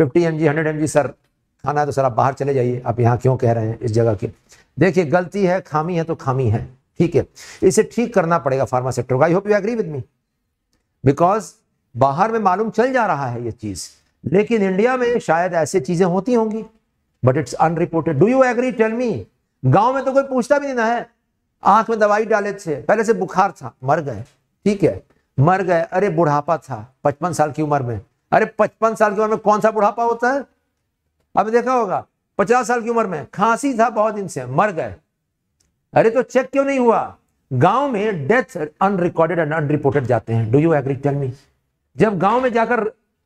fifty M G hundred M G sir खाना है तो सर आप बाहर चले जाइए आप यहाँ क्यों कह रहे हैं इस जगह के देखिए गलती है खामी है तो खामी है ठीक है इसे ठीक करना पड़ेगा फार्मा सेक्टर का I hope you agree with me because बाहर में मालूम चल जा रहा है ये चीज़ लेकिन इंडिया में शायद ऐसी चीज़ें होती होंगी but it's unreported do you agree tell me गांव में तो कोई पूछता भी नहीं ना है आंख में दवाई डाले थे पहले से बुखार था मर गए ठीक है मर गए अरे बुढ़ापा था पचपन साल की उम्र में अरे पचपन साल की उम्र में कौन सा बुढ़ापा होता है अब देखा होगा पचास साल की उम्र में खांसी था बहुत दिन से मर गए अरे तो चेक क्यों नहीं हुआ गांव में डेथ अनरिकॉर्डेड एंड अनरिपोर्टेड जाते हैं do you agree tell me जब गांव में जाकर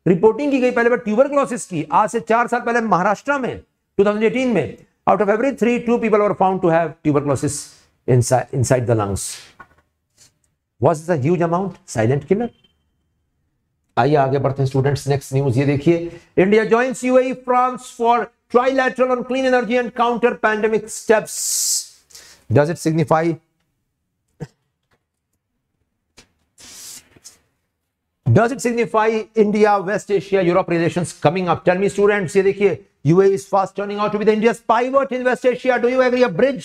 रिपोर्टिंग की गई पहले बार क्लॉसिस की आज से चार साल पहले महाराष्ट्र में टू में out of every three two people are found to have tuberculosis inside the lungs was is as amount silent killer आइए आगे बढ़ते हैं स्टूडेंट्स नेक्स्ट न्यूज ये देखिए India joins UAE France for trilateral on clean energy and counter pandemic steps does it signify does it signify India West Asia Europe relation coming up tell me ये देखिए UAE is fast turning out to be the India in West Asia do you agree a bridge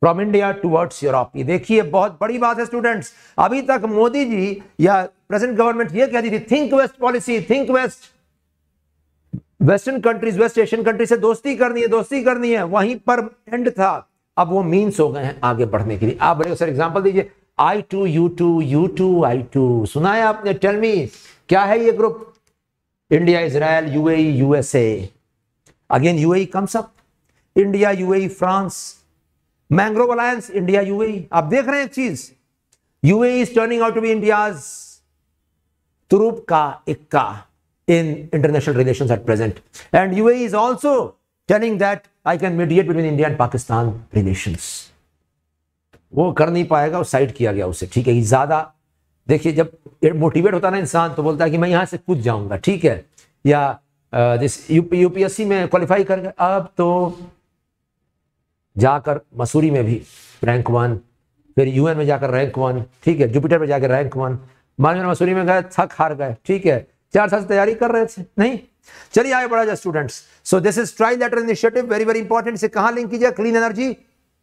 from India towards Europe ये देखिए बहुत बड़ी बात है students अभी तक मोदी जी या प्रेजेंट गवर्नमेंट ये कहती थी think west policy think west western countries West Asian country से दोस्ती करनी है दोस्ती करनी है वहीं पर एंड था अब वो मीन्स हो गए हैं आगे बढ़ने के लिए आप बड़े सर एग्जाम्पल दीजिए I two U two U two I two सुना है आपने टेल मी क्या है ये group India Israel UAE USA again UAE comes up India UAE France mangrove alliance India UAE आप देख रहे हैं एक चीज UAE is turning out to be India तुरूप का इक्का in international relation at present and UAE is also turning that I can mediate between India and Pakistan relations वो कर नहीं पाएगा वो साइड किया गया उसे ठीक है ज़्यादा देखिए जब मोटिवेट होता है ना इंसान तो बोलता है कि मैं यहाँ से कूद जाऊंगा ठीक है या जिस यूपीएससी में क्वालिफाई कर अब तो जाकर मसूरी में भी रैंक वन फिर यूएन में जाकर रैंक वन ठीक है जुपिटर में जाकर रैंक वन बाद मसूरी में गए थक हार गए ठीक है चार साल से तैयारी कर रहे थे नहीं चलिए आगे बढ़ा जाए students so this is trilateral initiative very very important से कहा लिंक कीजिए clean energy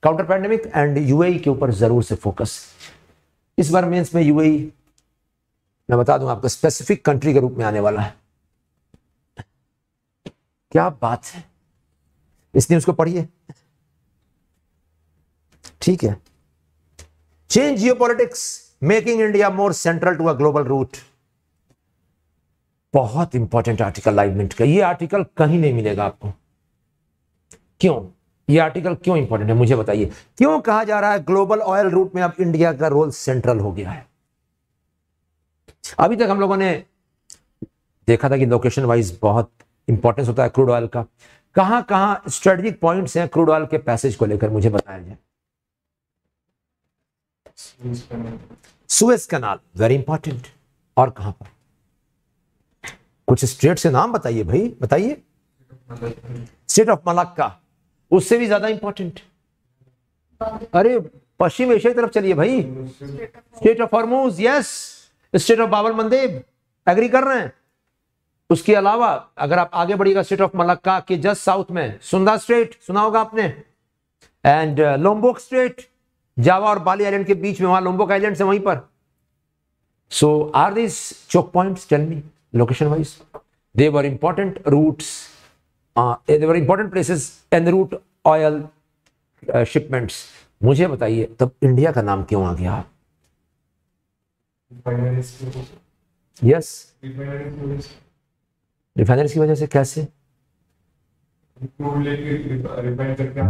counter pandemic and UAE के ऊपर जरूर से फोकस इस बार मेंस में यूएई e, मैं बता दूं आपको स्पेसिफिक कंट्री के रूप में आने वाला है क्या बात है इसलिए को पढ़िए ठीक है change geopolitics making India more central to a global route बहुत इंपॉर्टेंट आर्टिकल लाइव मिनट का ये आर्टिकल कहीं नहीं मिलेगा आपको क्यों ये आर्टिकल क्यों इंपॉर्टेंट है मुझे बताइए क्यों कहा जा रहा है ग्लोबल ऑयल रूट में अब इंडिया का रोल सेंट्रल हो गया है अभी तक हम लोगों ने देखा था कि लोकेशन वाइज बहुत इंपॉर्टेंस होता है क्रूड ऑयल का कहां कहां स्ट्रेटेजिक पॉइंट्स हैं क्रूड ऑयल के पैसेज को लेकर मुझे बताया जाए सुएस कनाल वेरी इंपॉर्टेंट और कहां पर कुछ स्टेट से नाम बताइए भाई बताइए स्टेट ऑफ मलक्का उससे भी ज्यादा इंपॉर्टेंट अरे पश्चिम एशिया की तरफ चलिए भाई strait of Hormuz yes strait of Bab Mandeb agree कर रहे हैं उसके अलावा अगर आप आगे बढ़िएगा स्टेट ऑफ मलक्का के जस्ट साउथ में सुंदा स्टेट सुना होगा आपने एंड लोम्बोक स्टेट जावा और बाली आइलैंड के बीच में वहां लोम्बोक आइलैंड से वहीं पर so are this choke points tell me location wise they were important routes uh, there were important places en route oil uh, shipments मुझे बताइए तब इंडिया का नाम क्यों आ गया यस रिफाइनरीज की वजह से कैसे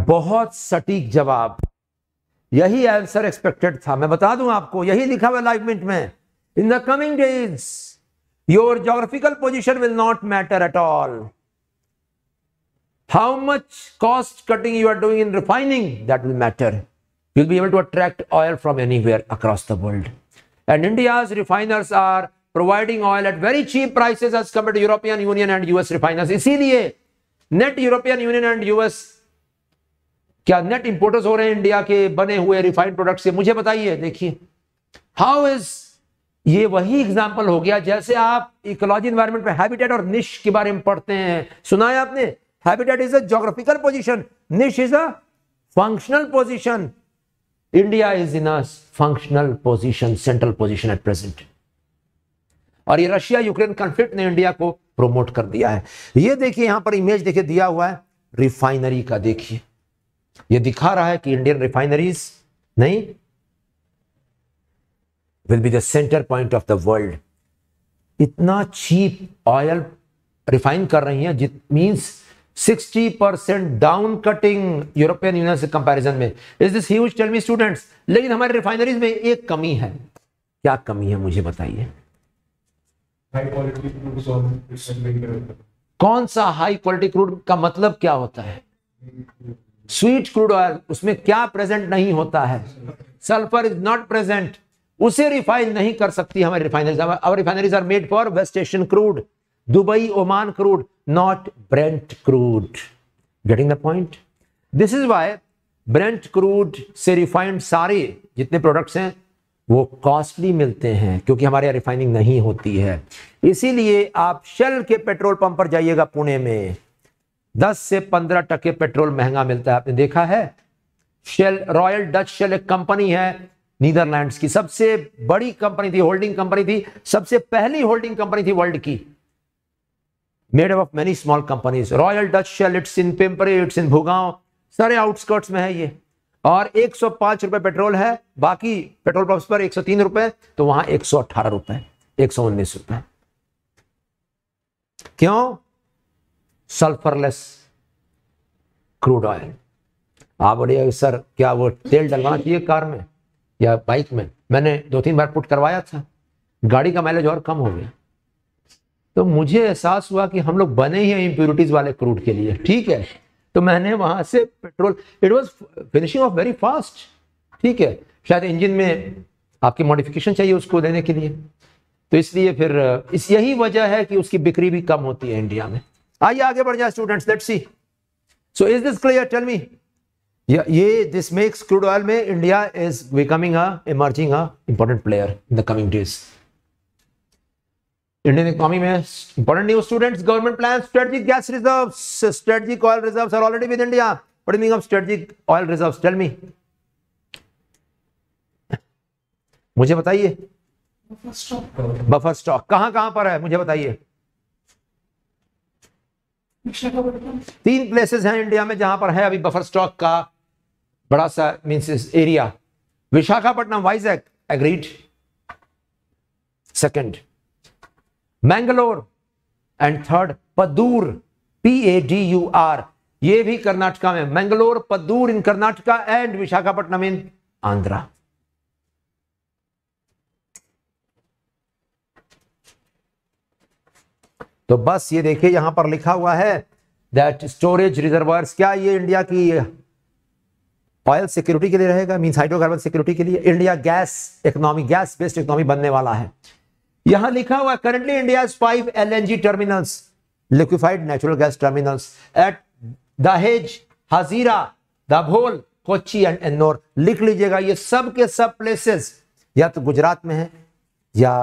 बहुत सटीक जवाब यही आंसर एक्सपेक्टेड था मैं बता दूं आपको यही लिखा हुआ मिनट में in the coming days your geographical position will not matter at all how much cost cutting you are doing in refining, that will matter. You'll be able to attract oil from anywhere across the world. And India's refiners are providing oil at very cheap prices as compared to European Union and US refiners. इसीलिए net European Union and US क्या net importers हो रहे हैं India के बने हुए refined product से मुझे बताइए देखिए हाउ इज ये वही एग्जाम्पल हो गया जैसे आप इकोलॉजी इन्वायरमेंट में हैबिटेट और निश के बारे में पढ़ते हैं सुना है आपने habitat is a geographical position niche is a functional position india is in a functional position central position at present और ये रशिया यूक्रेन कॉन्फ्लिक्ट ने इंडिया को प्रोमोट कर दिया है ये देखिए यहां पर इमेज देखिए दिया हुआ है रिफाइनरी का देखिए ये दिखा रहा है कि इंडियन रिफाइनरीज नहीं will be the center point of the world इतना चीप ऑयल रिफाइन कर रही है जित means 60 percent down cutting European Union से कंपैरिजन में is this huge tell me students लेकिन हमारे रिफाइनरीज में एक कमी है क्या कमी है मुझे बताइए कौन सा हाई क्वालिटी क्रूड का मतलब क्या होता है स्वीट क्रूड ऑयल उसमें क्या प्रेजेंट नहीं होता है सल्फर इज नॉट प्रेजेंट उसे रिफाइन नहीं कर सकती हमारी refineries refineries are made for West Asian crude Dubai Oman crude not Brent crude. Getting the point? This is why Brent crude से रिफाइंड सारे जितने products हैं वो कॉस्टली मिलते हैं क्योंकि हमारे यहाँ रिफाइनिंग नहीं होती है इसीलिए आप शेल के पेट्रोल पंप पर जाइएगा पुणे में 10 से 15 टके पेट्रोल महंगा मिलता है आपने देखा है शेल रॉयल डच शेल एक कंपनी है नीदरलैंड्स की सबसे बड़ी कंपनी थी होल्डिंग कंपनी थी सबसे पहली होल्डिंग कंपनी थी वर्ल्ड की made up of many small companies Royal Dutch Shell it's in Pimpri it's in Bhugaon सारे आउटस्कर्ट्स में है ये और 105 रुपए पेट्रोल है बाकी पेट्रोल पंप पर 103 रुपए तो वहां 118 रुपए 119 रुपए क्यों सल्फरलेस क्रूड ऑयल आप बोलिए सर क्या वो तेल डलवाना चाहिए कार में या बाइक में मैंने दो तीन बार पुट करवाया था गाड़ी का माइलेज और कम हो गया तो मुझे एहसास हुआ कि हम लोग बने ही हैं इम्प्योरिटीज वाले क्रूड के लिए ठीक है तो मैंने वहां से petrol it was finishing off very fast ठीक है शायद इंजन में आपकी मॉडिफिकेशन चाहिए उसको देने के लिए तो इसलिए फिर इस यही वजह है कि उसकी बिक्री भी कम होती है इंडिया में आइए आगे बढ़ जाए students let's see so is this clear tell me ये दिस मेक्स क्रूड ऑयल में India is becoming a emerging a important player in the coming days Indian economy में important news students government plan strategic gas reserve strategic oil reserve are already with India what do of strategic oil reserve tell me मुझे बताइए buffer stock कहां कहां पर है मुझे बताइए तीन प्लेसेस हैं इंडिया में जहां पर है अभी बफर स्टॉक का बड़ा सा means area Visakhapatnam Vizag agreed second Mangalore and third Padur P A D U R ये भी कर्नाटका में Mangalore Padur in Karnataka and Visakhapatnam in Andhra तो बस ये देखिए यहां पर लिखा हुआ है दैट स्टोरेज रिजर्वर्स क्या ये इंडिया की ऑयल सिक्योरिटी के लिए रहेगा मीन हाइड्रोकार्बन सिक्योरिटी के लिए India gas economy gas based economy बनने वाला है यहां लिखा हुआ currently India five G terminals liquefied natural gas terminals at Dahej Hazira Dabhol Kochi and Ennore लिख लीजिएगा ये सब के सब प्लेसेस या तो गुजरात में है या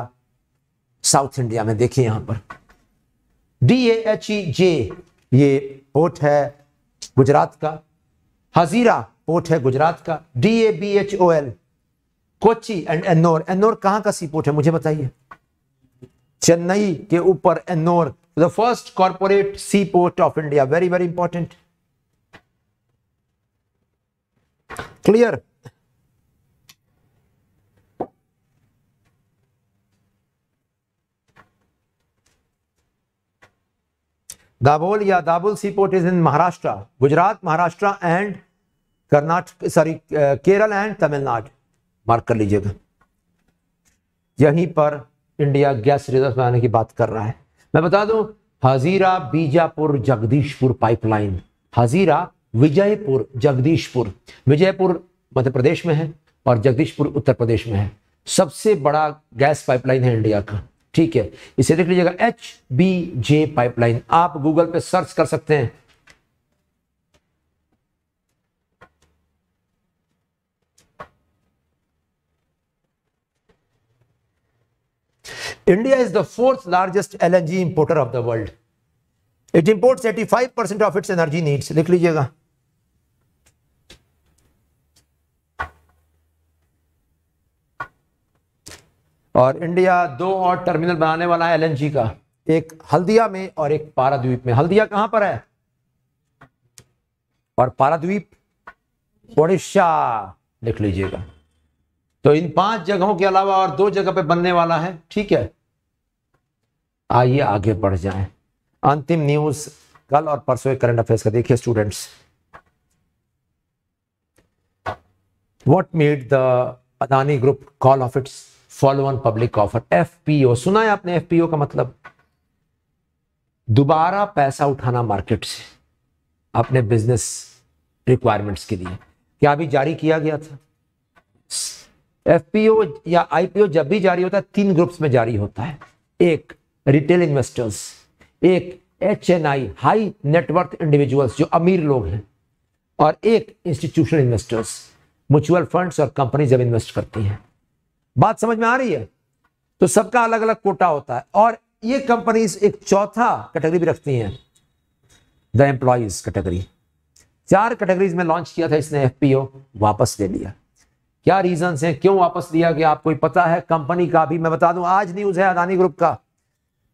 साउथ इंडिया में देखिए यहां पर डी ए एच ई जे ये पोर्ट है गुजरात का हजीरा पोर्ट है गुजरात का D A B H O L Kochi and Ennore Ennore कहां का सी पोर्ट है मुझे बताइए चेन्नई के ऊपर Ennore the first corporate sea port of India very very important clear Dabhol या Dabol sea port is in Maharashtra Gujarat Maharashtra and Karnataka sorry Kerala and Tamil Nadu mark कर लीजिएगा यहीं पर इंडिया गैस रिजर्व बनाने की बात कर रहा है मैं बता दूं हजीरा बीजापुर जगदीशपुर पाइपलाइन हजीरा विजयपुर जगदीशपुर विजयपुर मध्य प्रदेश में है और जगदीशपुर उत्तर प्रदेश में है सबसे बड़ा गैस पाइपलाइन है इंडिया का ठीक है इसे देख लीजिएगा एच बी जे पाइपलाइन आप गूगल पे सर्च कर सकते हैं India is the fourth largest LNG importer of the world. It imports 85% of its energy needs. लिख लीजिएगा और इंडिया दो और टर्मिनल बनाने वाला है एलएनजी का एक हल्दिया में और एक पाराद्वीप में हल्दिया कहां पर है और पाराद्वीप ओडिशा लिख लीजिएगा तो इन पांच जगहों के अलावा और दो जगह पे बनने वाला है ठीक है आइए आगे बढ़ जाएं अंतिम न्यूज कल और परसों एक करंट अफेयर्स का देखिए students what made the Adani group call off its follow on public offer FPO सुना है आपने एफपीओ का मतलब दोबारा पैसा उठाना मार्केट से अपने बिजनेस रिक्वायरमेंट्स के लिए क्या अभी जारी किया गया था एफपीओ या आईपीओ जब भी जारी होता है तीन ग्रुप्स में जारी होता है एक रिटेल इन्वेस्टर्स एक H N I high net worth individuals जो अमीर लोग हैं और एक इंस्टीट्यूशनल इन्वेस्टर्स म्यूचुअल फंड्स और कंपनी जब इन्वेस्ट करती हैं बात समझ में आ रही है तो सबका अलग अलग कोटा होता है और ये कंपनीज एक चौथा कैटेगरी भी रखती हैं द एम्प्लॉयज कैटेगरी चार कैटेगरीज में लॉन्च किया था इसने एफपीओ वापस ले लिया क्या रीजन है क्यों वापस लिया गया आपको पता है कंपनी का भी मैं बता दूं आज न्यूज है अदानी ग्रुप का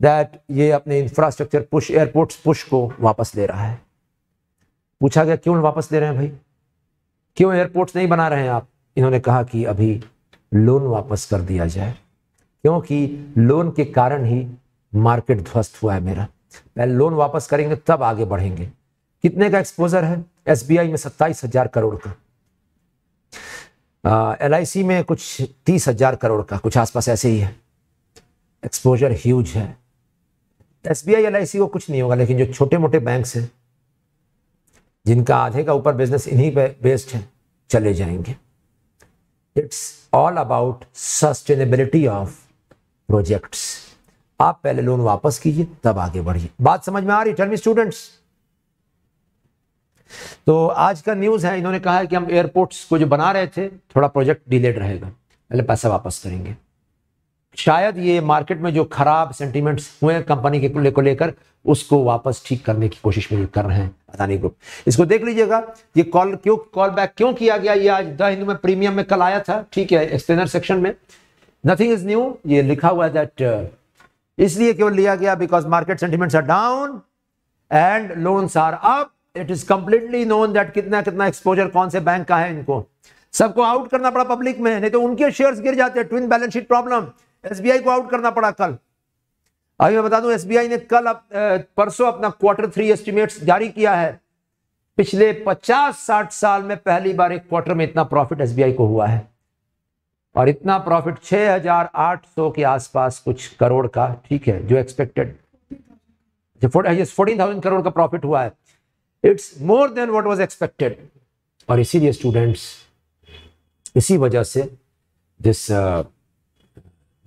दैट ये अपने इंफ्रास्ट्रक्चर पुश एयरपोर्ट्स पुश को वापस ले रहा है पूछा गया क्यों वापस ले रहे हैं भाई क्यों एयरपोर्ट्स नहीं बना रहे हैं आप इन्होंने कहा कि अभी लोन वापस कर दिया जाए क्योंकि लोन के कारण ही मार्केट ध्वस्त हुआ है मेरा पहले लोन वापस करेंगे तब आगे बढ़ेंगे कितने का एक्सपोजर है एसबीआई में सत्ताईस हजार करोड़ का एल में कुछ तीस हजार करोड़ का कुछ आसपास ऐसे ही है एक्सपोजर ह्यूज है S B I L I C को कुछ नहीं होगा लेकिन जो छोटे मोटे बैंक हैं जिनका आधे का ऊपर बिजनेस इन्हीं पे बेस्ड है चले जाएंगे it's all about sustainability of projects आप पहले लोन वापस कीजिए तब आगे बढ़िए बात समझ में आ रही टर्मी स्टूडेंट्स तो आज का न्यूज़ है इन्होंने कहा है कि हम एयरपोर्ट्स को जो बना रहे थे थोड़ा प्रोजेक्ट डिलेड रहेगा पहले पैसा वापस करेंगे शायद ये मार्केट में जो खराब सेंटीमेंट्स हुए हैं कंपनी के को लेकर उसको वापस ठीक करने की कोशिश में कर रहे हैं अदानी ग्रुप इसको देख लीजिएगा ये कॉल क्यों कॉल बैक क्यों किया गया ये आज द हिंदू में प्रीमियम में कल आया था ठीक है एक्सप्लेनर सेक्शन में नथिंग इज न्यू ये लिखा हुआ है दैट uh, इसलिए क्यों लिया गया because market sentiments are down and loans are up it is completely known that कितना कितना एक्सपोजर कौन से बैंक का है इनको सबको आउट करना पड़ा पब्लिक में नहीं तो उनके शेयर्स गिर जाते हैं twin balance sheet problem SBI को आउट करना पड़ा कल अभी मैं बता दूं एसबीआई ने कल अप, परसों अपना क्वार्टर थ्री एस्टिमेट्स जारी किया है पिछले 50-60 साल में पहली बार एक क्वार्टर में इतना प्रॉफिट एसबीआई को हुआ है और इतना प्रॉफिट 6,800 के आसपास कुछ करोड़ का ठीक है जो एक्सपेक्टेड फोर्टीन थाउजेंड करोड़ का प्रॉफिट हुआ है it's more than what was expected और इसीलिए स्टूडेंट्स इसी वजह से this uh,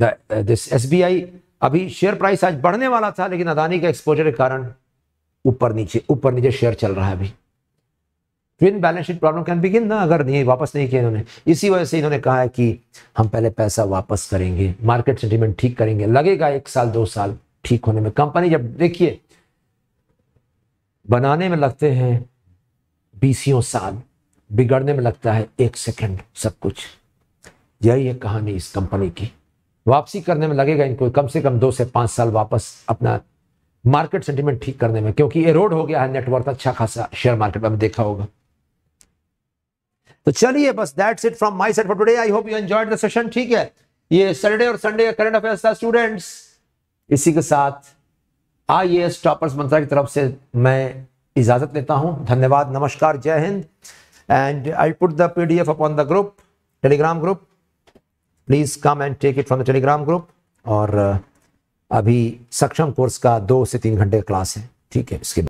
this I uh, अभी शेयर प्राइस आज बढ़ने वाला था लेकिन अदानी का एक्सपोजर के कारण ऊपर नीचे ऊपर नीचे शेयर चल रहा है अभी twin balance sheet problem can begin ना अगर नहीं वापस नहीं किया इन्होंने इसी वजह से इन्होंने कहा है कि हम पहले पैसा वापस करेंगे मार्केट सेंटिमेंट ठीक करेंगे लगेगा एक साल दो साल ठीक होने में कंपनी जब देखिए बनाने में लगते हैं बीसियों साल बिगड़ने में लगता है एक सेकेंड सब कुछ यही है कहानी इस कंपनी की वापसी करने में लगेगा इनको कम से कम दो से पांच साल वापस अपना मार्केट सेंटिमेंट ठीक करने में क्योंकि एरोड हो गया है नेटवर्क अच्छा खासा शेयर मार्केट में देखा होगा तो चलिए बस that's it from my side for today I hope you enjoyed the session ठीक है ये सैटरडे और संडे का करंट अफेयर्स था स्टूडेंट्स इसी के साथ आई एस टॉपर्स मंत्रालय की तरफ से मैं इजाजत लेता हूं धन्यवाद नमस्कार जय Hind and I put the PDF upon the group Telegram group please come and take it from the Telegram group और अभी सक्षम कोर्स का दो से तीन घंटे का क्लास है ठीक है इसके